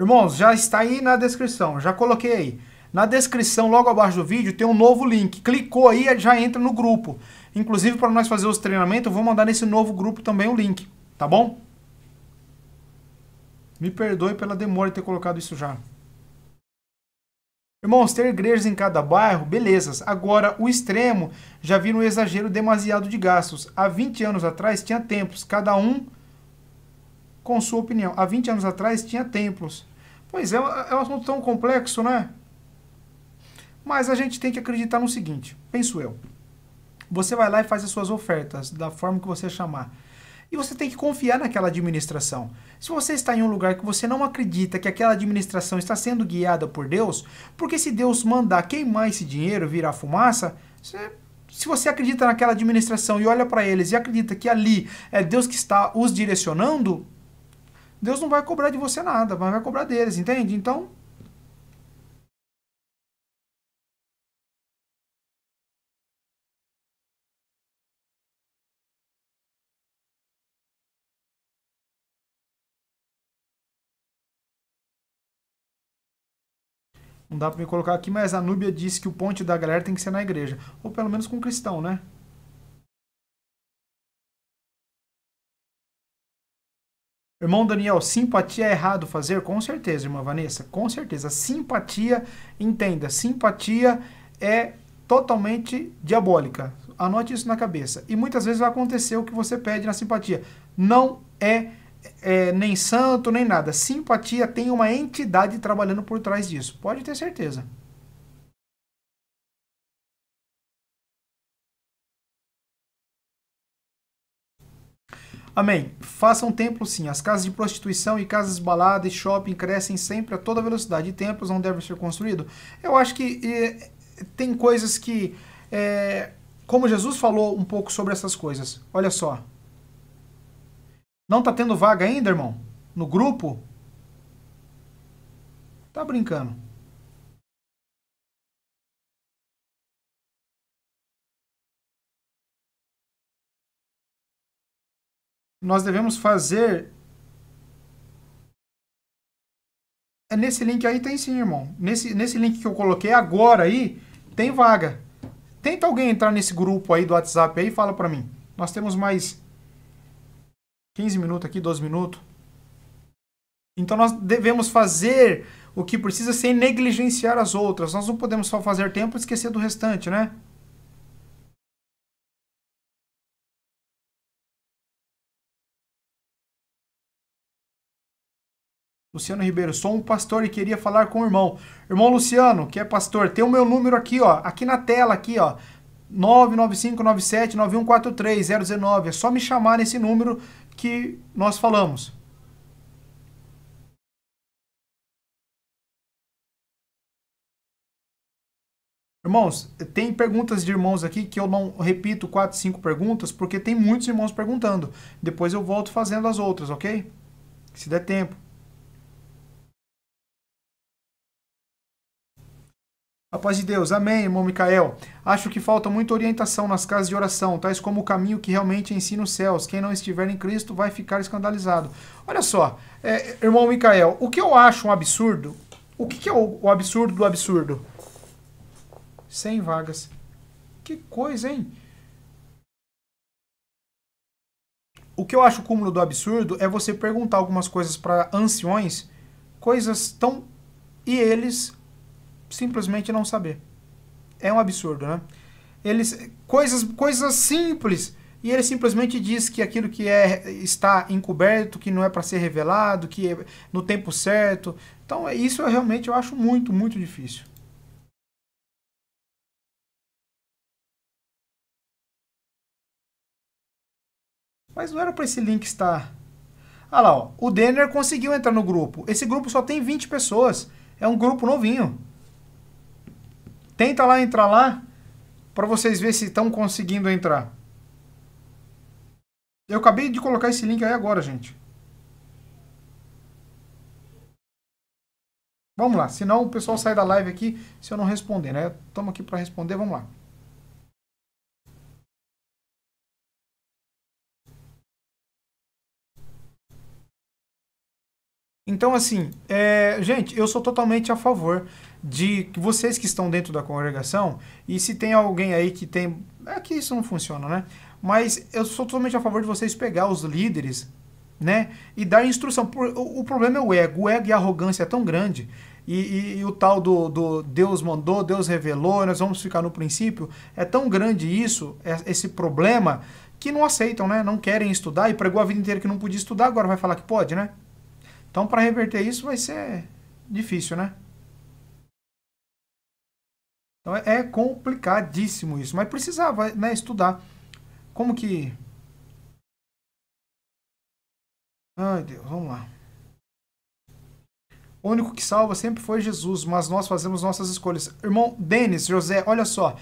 Irmãos, já está aí na descrição, já coloquei aí. Na descrição, logo abaixo do vídeo, tem um novo link. Clicou aí, já entra no grupo. Inclusive, para nós fazer os treinamentos, eu vou mandar nesse novo grupo também o link, tá bom? Me perdoe pela demora de ter colocado isso já. Irmãos, ter igrejas em cada bairro, belezas. Agora, o extremo já vira um exagero demasiado de gastos. Há 20 anos atrás tinha templos, cada um com sua opinião. Há 20 anos atrás tinha templos. Pois é, é um assunto tão complexo, né? Mas a gente tem que acreditar no seguinte, penso eu. Você vai lá e faz as suas ofertas, da forma que você chamar e você tem que confiar naquela administração. Se você está em um lugar que você não acredita que aquela administração está sendo guiada por Deus, porque se Deus mandar queimar esse dinheiro, virar fumaça, você se você acredita naquela administração e olha para eles e acredita que ali é Deus que está os direcionando, Deus não vai cobrar de você nada, mas vai cobrar deles, entende? Então, não dá para me colocar aqui, mas a Núbia disse que o ponte da galera tem que ser na igreja. Ou pelo menos com um cristão, né? Irmão Daniel, simpatia é errado fazer? Com certeza, irmã Vanessa, com certeza. Simpatia, entenda, simpatia é totalmente diabólica. Anote isso na cabeça. E muitas vezes vai acontecer o que você pede na simpatia. Não é é, nem santo, nem nada. Simpatia tem uma entidade trabalhando por trás disso. Pode ter certeza. Amém. Façam templos sim. As casas de prostituição e casas baladas e shopping crescem sempre a toda velocidade. E templos não devem ser construídos. Eu acho que tem coisas que. É, como Jesus falou um pouco sobre essas coisas. Olha só. Não tá tendo vaga ainda, irmão? No grupo? Tá brincando. Nós devemos fazer... É nesse link aí tem sim, irmão. Nesse, nesse link que eu coloquei agora aí, tem vaga. Tenta alguém entrar nesse grupo aí do WhatsApp aí e fala pra mim. Nós temos mais 15 minutos aqui, 12 minutos. Então nós devemos fazer o que precisa sem negligenciar as outras. Nós não podemos só fazer tempo e esquecer do restante, né? Luciano Ribeiro, sou um pastor e queria falar com o irmão. Irmão Luciano, que é pastor, tem o meu número aqui, ó, aqui na tela, aqui, ó. 995979143 é só me chamar nesse número que nós falamos. Irmãos, tem perguntas de irmãos aqui que eu não repito 4, 5 perguntas, porque tem muitos irmãos perguntando. Depois eu volto fazendo as outras, ok? Se der tempo. A paz de Deus, amém, irmão Micael. Acho que falta muita orientação nas casas de oração, tais como o caminho que realmente ensina os céus. Quem não estiver em Cristo vai ficar escandalizado. Olha só, é, irmão Micael, o que eu acho um absurdo, o que, que é o, o, absurdo do absurdo? Sem vagas. Que coisa, hein? O que eu acho o cúmulo do absurdo é você perguntar algumas coisas para anciões, coisas tão. e eles simplesmente não saber. É um absurdo, né? Eles, coisas, coisas simples e ele simplesmente diz que aquilo que é está encoberto, que não é para ser revelado, que é no tempo certo. Então, é, isso eu realmente eu acho muito, muito difícil. Mas não era para esse link estar. Ah lá, ó. o Denner conseguiu entrar no grupo. Esse grupo só tem 20 pessoas. É um grupo novinho. Tenta lá entrar lá para vocês verem se estão conseguindo entrar. Eu acabei de colocar esse link aí agora, gente. Vamos lá, senão o pessoal sai da live aqui se eu não responder, né? Estamos aqui para responder, vamos lá. Então, assim, é... gente, eu sou totalmente a favor de vocês que estão dentro da congregação, e se tem alguém aí que tem. É que isso não funciona, né? Mas eu sou totalmente a favor de vocês pegar os líderes, né? E dar instrução. O problema é o ego. O ego e a arrogância é tão grande. E, e, e o tal do, do, Deus mandou, Deus revelou, nós vamos ficar no princípio. É tão grande isso, é, esse problema, que não aceitam, né? Não querem estudar e pregou a vida inteira que não podia estudar, agora vai falar que pode, né? Então, para reverter isso vai ser difícil, né? Então é, é, complicadíssimo isso, mas precisava né, estudar. Como que. Ai Deus, vamos lá. O único que salva sempre foi Jesus, mas nós fazemos nossas escolhas. Irmão Denis, José, olha só.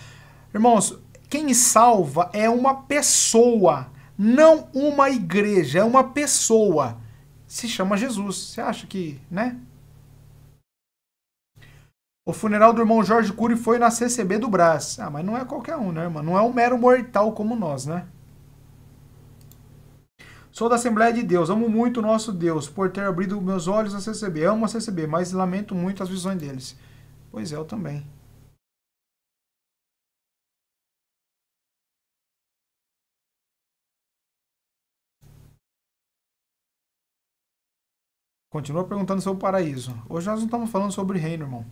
Irmãos, quem salva é uma pessoa, não uma igreja, é uma pessoa. Se chama Jesus. Você acha que, né? O funeral do irmão Jorge Cury foi na CCB do Brás. Ah, mas não é qualquer um, né, mano? Não é um mero mortal como nós, né? Sou da Assembleia de Deus, amo muito o nosso Deus por ter abrido meus olhos à CCB. Amo a CCB, mas lamento muito as visões deles. Pois é, eu também. Continua perguntando sobre o paraíso. Hoje nós não estamos falando sobre reino, irmão.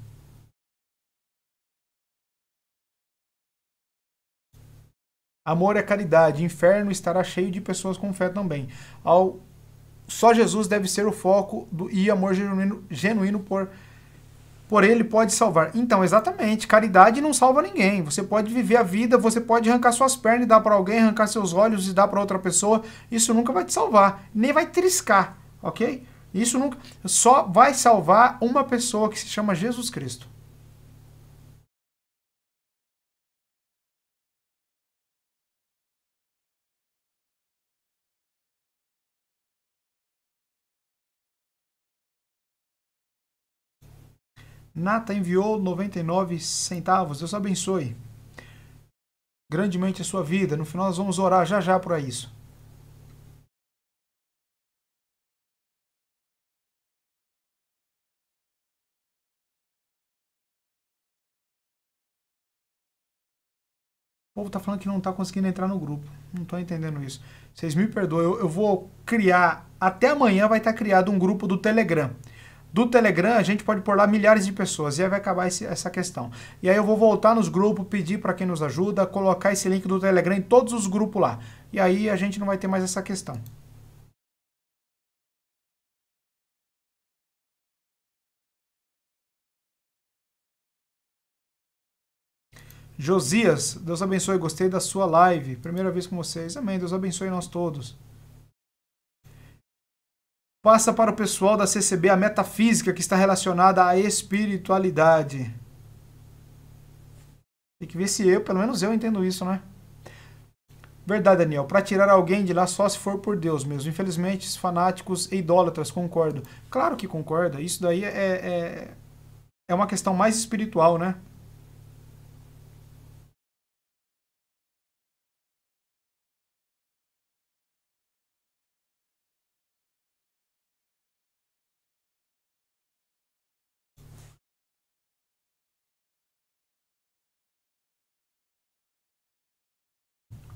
Amor é caridade, inferno estará cheio de pessoas com fé também. Ao só Jesus deve ser o foco do, e amor genuíno, genuíno por, por ele pode salvar. Então, exatamente, caridade não salva ninguém. Você pode viver a vida, você pode arrancar suas pernas e dar para alguém, arrancar seus olhos e dar para outra pessoa. Isso nunca vai te salvar, nem vai triscar, ok? Isso nunca, só vai salvar uma pessoa que se chama Jesus Cristo. Nata enviou 99 centavos. Deus abençoe grandemente a sua vida. No final, nós vamos orar já já para isso. O povo está falando que não está conseguindo entrar no grupo. Não estou entendendo isso. Vocês me perdoem, eu, eu, vou criar. Até amanhã vai estar tá criado um grupo do Telegram. Do Telegram, a gente pode pôr lá milhares de pessoas e aí vai acabar esse, essa questão. E aí eu vou voltar nos grupos, pedir para quem nos ajuda, colocar esse link do Telegram em todos os grupos lá. E aí a gente não vai ter mais essa questão. Josias, Deus abençoe, gostei da sua live. Primeira vez com vocês. Amém. Deus abençoe nós todos passa para o pessoal da CCB a metafísica que está relacionada à espiritualidade. Tem que ver se eu, pelo menos eu, entendo isso, né? Verdade, Daniel. Para tirar alguém de lá só se for por Deus mesmo. Infelizmente, fanáticos e idólatras, concordo. Claro que concorda. Isso daí é, é, é uma questão mais espiritual, né?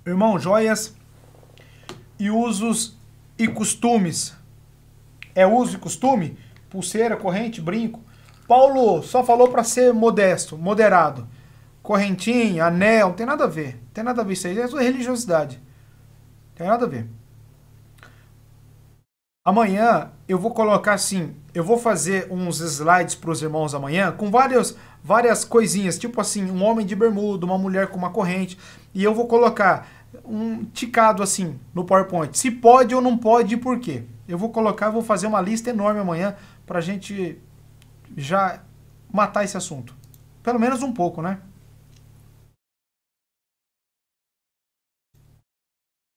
Irmão Joias e usos e costumes. É uso e costume? Pulseira, corrente, brinco. Paulo só falou para ser modesto, moderado. Correntinha, anel, tem nada a ver. tem nada a ver isso aí. É religiosidade. tem nada a ver. Amanhã eu vou colocar assim, eu vou fazer uns slides para os irmãos amanhã com várias, várias coisinhas, tipo assim, um homem de bermuda, uma mulher com uma corrente, e eu vou colocar um ticado assim no PowerPoint, se pode ou não pode e por quê. Eu vou colocar, vou fazer uma lista enorme amanhã para a gente já matar esse assunto. Pelo menos um pouco, né?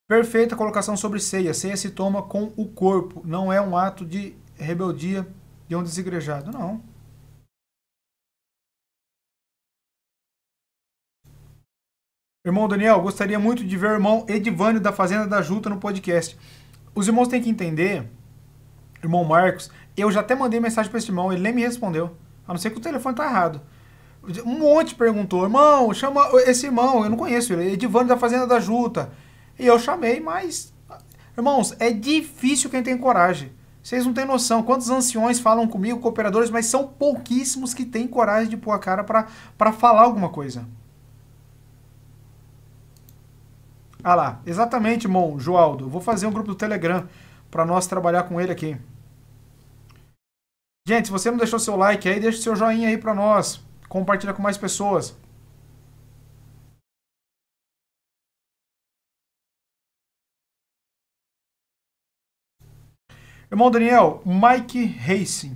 Perfeita colocação sobre ceia. Ceia se toma com o corpo, não é um ato de rebeldia de um desigrejado, não. Irmão Daniel, gostaria muito de ver o irmão Edivânio da Fazenda da Juta no podcast. Os irmãos têm que entender, irmão Marcos, eu já até mandei mensagem para esse irmão, ele nem me respondeu. A não ser que o telefone tá errado. Um monte perguntou, irmão, chama esse irmão, eu não conheço ele, Edivânio da Fazenda da Juta. E eu chamei, mas. Irmãos, é difícil quem tem coragem. Vocês não têm noção quantos anciões falam comigo, cooperadores, mas são pouquíssimos que têm coragem de pôr a cara para falar alguma coisa. Ah lá, exatamente, irmão Joaldo. Vou fazer um grupo do Telegram para nós trabalhar com ele aqui. Gente, se você não deixou seu like aí, deixa seu joinha aí para nós. Compartilha com mais pessoas. Irmão Daniel, Mike Racing.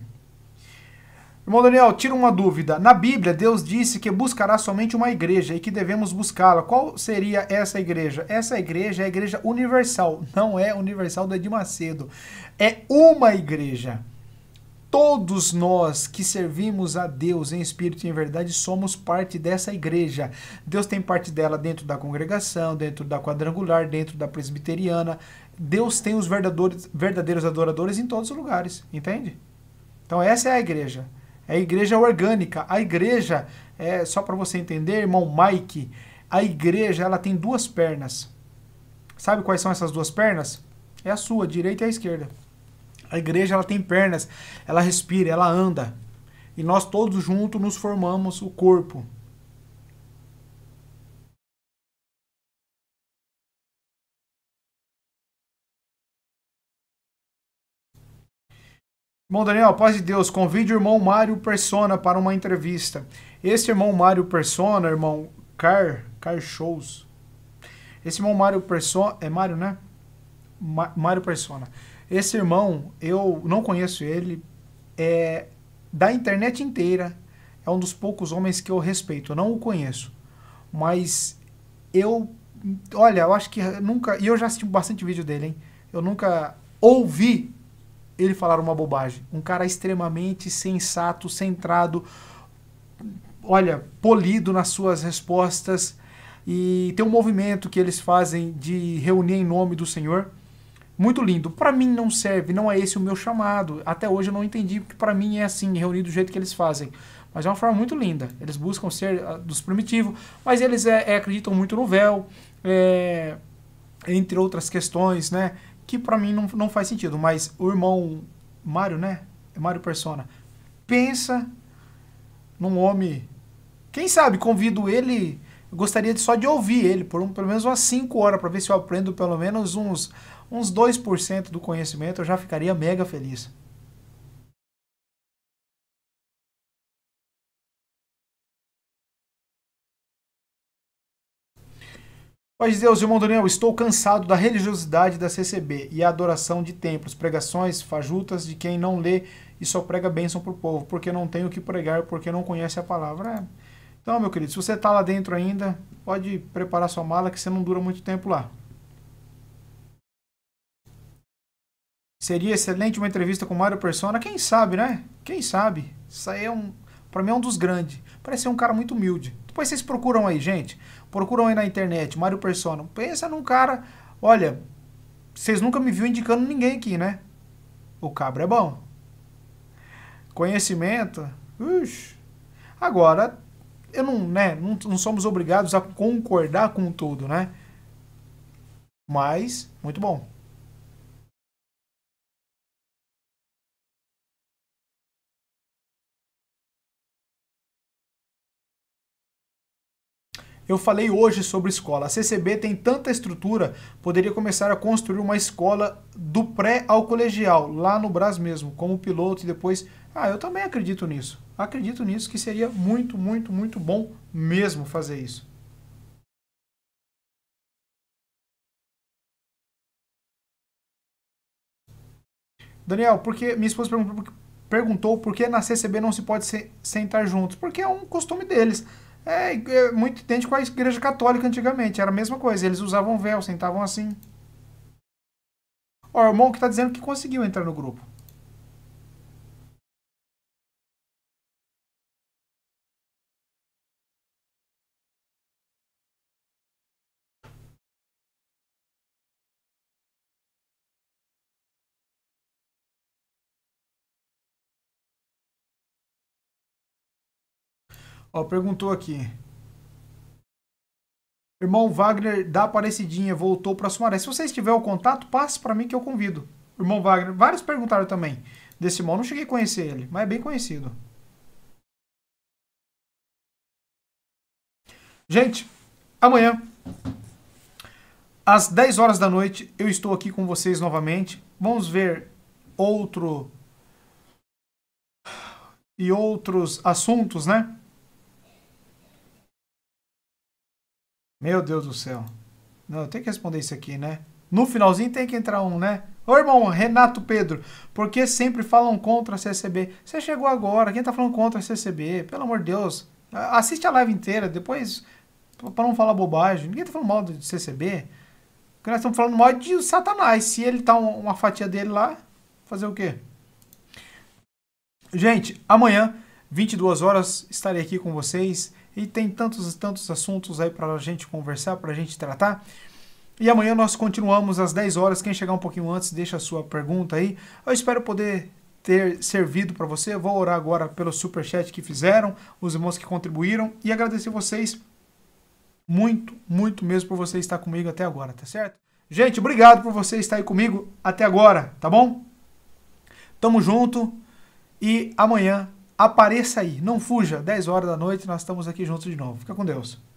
Irmão Daniel, tira uma dúvida. Na Bíblia, Deus disse que buscará somente uma igreja e que devemos buscá-la. Qual seria essa igreja? Essa igreja é a igreja universal, não é universal do Edir Macedo. É uma igreja. Todos nós que servimos a Deus em espírito e em verdade somos parte dessa igreja. Deus tem parte dela dentro da congregação, dentro da quadrangular, dentro da presbiteriana. Deus tem os verdadeiros, verdadeiros adoradores em todos os lugares, entende? Então, essa é a igreja. É a igreja orgânica. A igreja, é só para você entender, irmão Mike, a igreja ela tem duas pernas. Sabe quais são essas duas pernas? É a sua, a direita e a esquerda. A igreja ela tem pernas, ela respira, ela anda. E nós todos juntos nos formamos o corpo. Irmão Daniel, paz de Deus, convide o irmão Mário Persona para uma entrevista. Esse irmão Mário Persona, irmão Car, Car Shows. Esse irmão Mário Persona, é Mário, né? Mário Persona. Esse irmão, eu não conheço ele, é da internet inteira, é um dos poucos homens que eu respeito, eu não o conheço. Mas eu, olha, eu acho que nunca, e eu já assisti bastante vídeo dele, hein? Eu nunca ouvi ele falar uma bobagem. Um cara extremamente sensato, centrado, olha, polido nas suas respostas. E tem um movimento que eles fazem de reunir em nome do Senhor muito lindo. Para mim não serve, não é esse o meu chamado. Até hoje eu não entendi, porque para mim é assim, reunir do jeito que eles fazem. Mas é uma forma muito linda. Eles buscam ser ah, dos primitivos, mas eles é, é, acreditam muito no véu, é, entre outras questões, né? Que para mim não, não faz sentido. Mas o irmão Mário, né? É Mário Persona, pensa num homem. Quem sabe convido ele. Eu gostaria de, só de ouvir ele por um, pelo menos umas 5 horas para ver se eu aprendo pelo menos uns uns 2% do conhecimento, eu já ficaria mega feliz. Pois Deus, irmão Daniel, estou cansado da religiosidade da CCB e a adoração de templos, pregações, fajutas de quem não lê e só prega bênção para o povo, porque não tem o que pregar, porque não conhece a palavra. É. Então, meu querido, se você está lá dentro ainda, pode preparar sua mala que você não dura muito tempo lá. Seria excelente uma entrevista com Mário Persona. Quem sabe, né? Quem sabe? Isso aí é um. Pra mim é um dos grandes. Parece ser um cara muito humilde. Depois vocês procuram aí, gente. Procuram aí na internet, Mário Persona. Pensa num cara. Olha, vocês nunca me viram indicando ninguém aqui, né? O cabra é bom. Conhecimento. Ux. Agora, eu não, né, não, não somos obrigados a concordar com tudo, né? Mas, muito bom. Eu falei hoje sobre escola. A CCB tem tanta estrutura, poderia começar a construir uma escola do pré ao colegial, lá no Brás mesmo, como piloto e depois. Ah, eu também acredito nisso. Acredito nisso que seria muito, muito, muito bom mesmo fazer isso. Daniel, porque minha esposa perguntou, por que na CCB não se pode se, sentar juntos? Porque é um costume deles. É, é muito idêntico à igreja católica antigamente, era a mesma coisa, eles usavam véu, sentavam assim. Ó, o irmão que tá dizendo que conseguiu entrar no grupo. Ó, perguntou aqui. Irmão Wagner da Aparecidinha voltou para Sumaré. Se vocês tiverem o contato, passe para mim que eu convido. Irmão Wagner, vários perguntaram também desse irmão. Não cheguei a conhecer ele, mas é bem conhecido. Gente, amanhã, às 10 horas da noite, eu estou aqui com vocês novamente. Vamos ver outro e outros assuntos, né? Meu Deus do céu. Não, eu tenho que responder isso aqui, né? No finalzinho tem que entrar um, né? Ô irmão, Renato Pedro, por que sempre falam contra a CCB? Você chegou agora, quem tá falando contra a CCB? Pelo amor de Deus. Assiste a live inteira, depois, para não falar bobagem. Ninguém tá falando mal de CCB. Porque nós estamos falando mal de Satanás. Se ele tá uma fatia dele lá, fazer o quê? Gente, amanhã, 22 horas, estarei aqui com vocês. E tem tantos e tantos assuntos aí para a gente conversar, para a gente tratar. E amanhã nós continuamos às 10 horas. Quem chegar um pouquinho antes, deixa a sua pergunta aí. Eu espero poder ter servido para você. Vou orar agora pelo super chat que fizeram, os irmãos que contribuíram e agradecer vocês muito, muito mesmo por você estar comigo até agora, tá certo? Gente, obrigado por você estar aí comigo até agora, tá bom? Tamo junto e amanhã apareça aí, não fuja, 10 horas da noite, nós estamos aqui juntos de novo. Fica com Deus.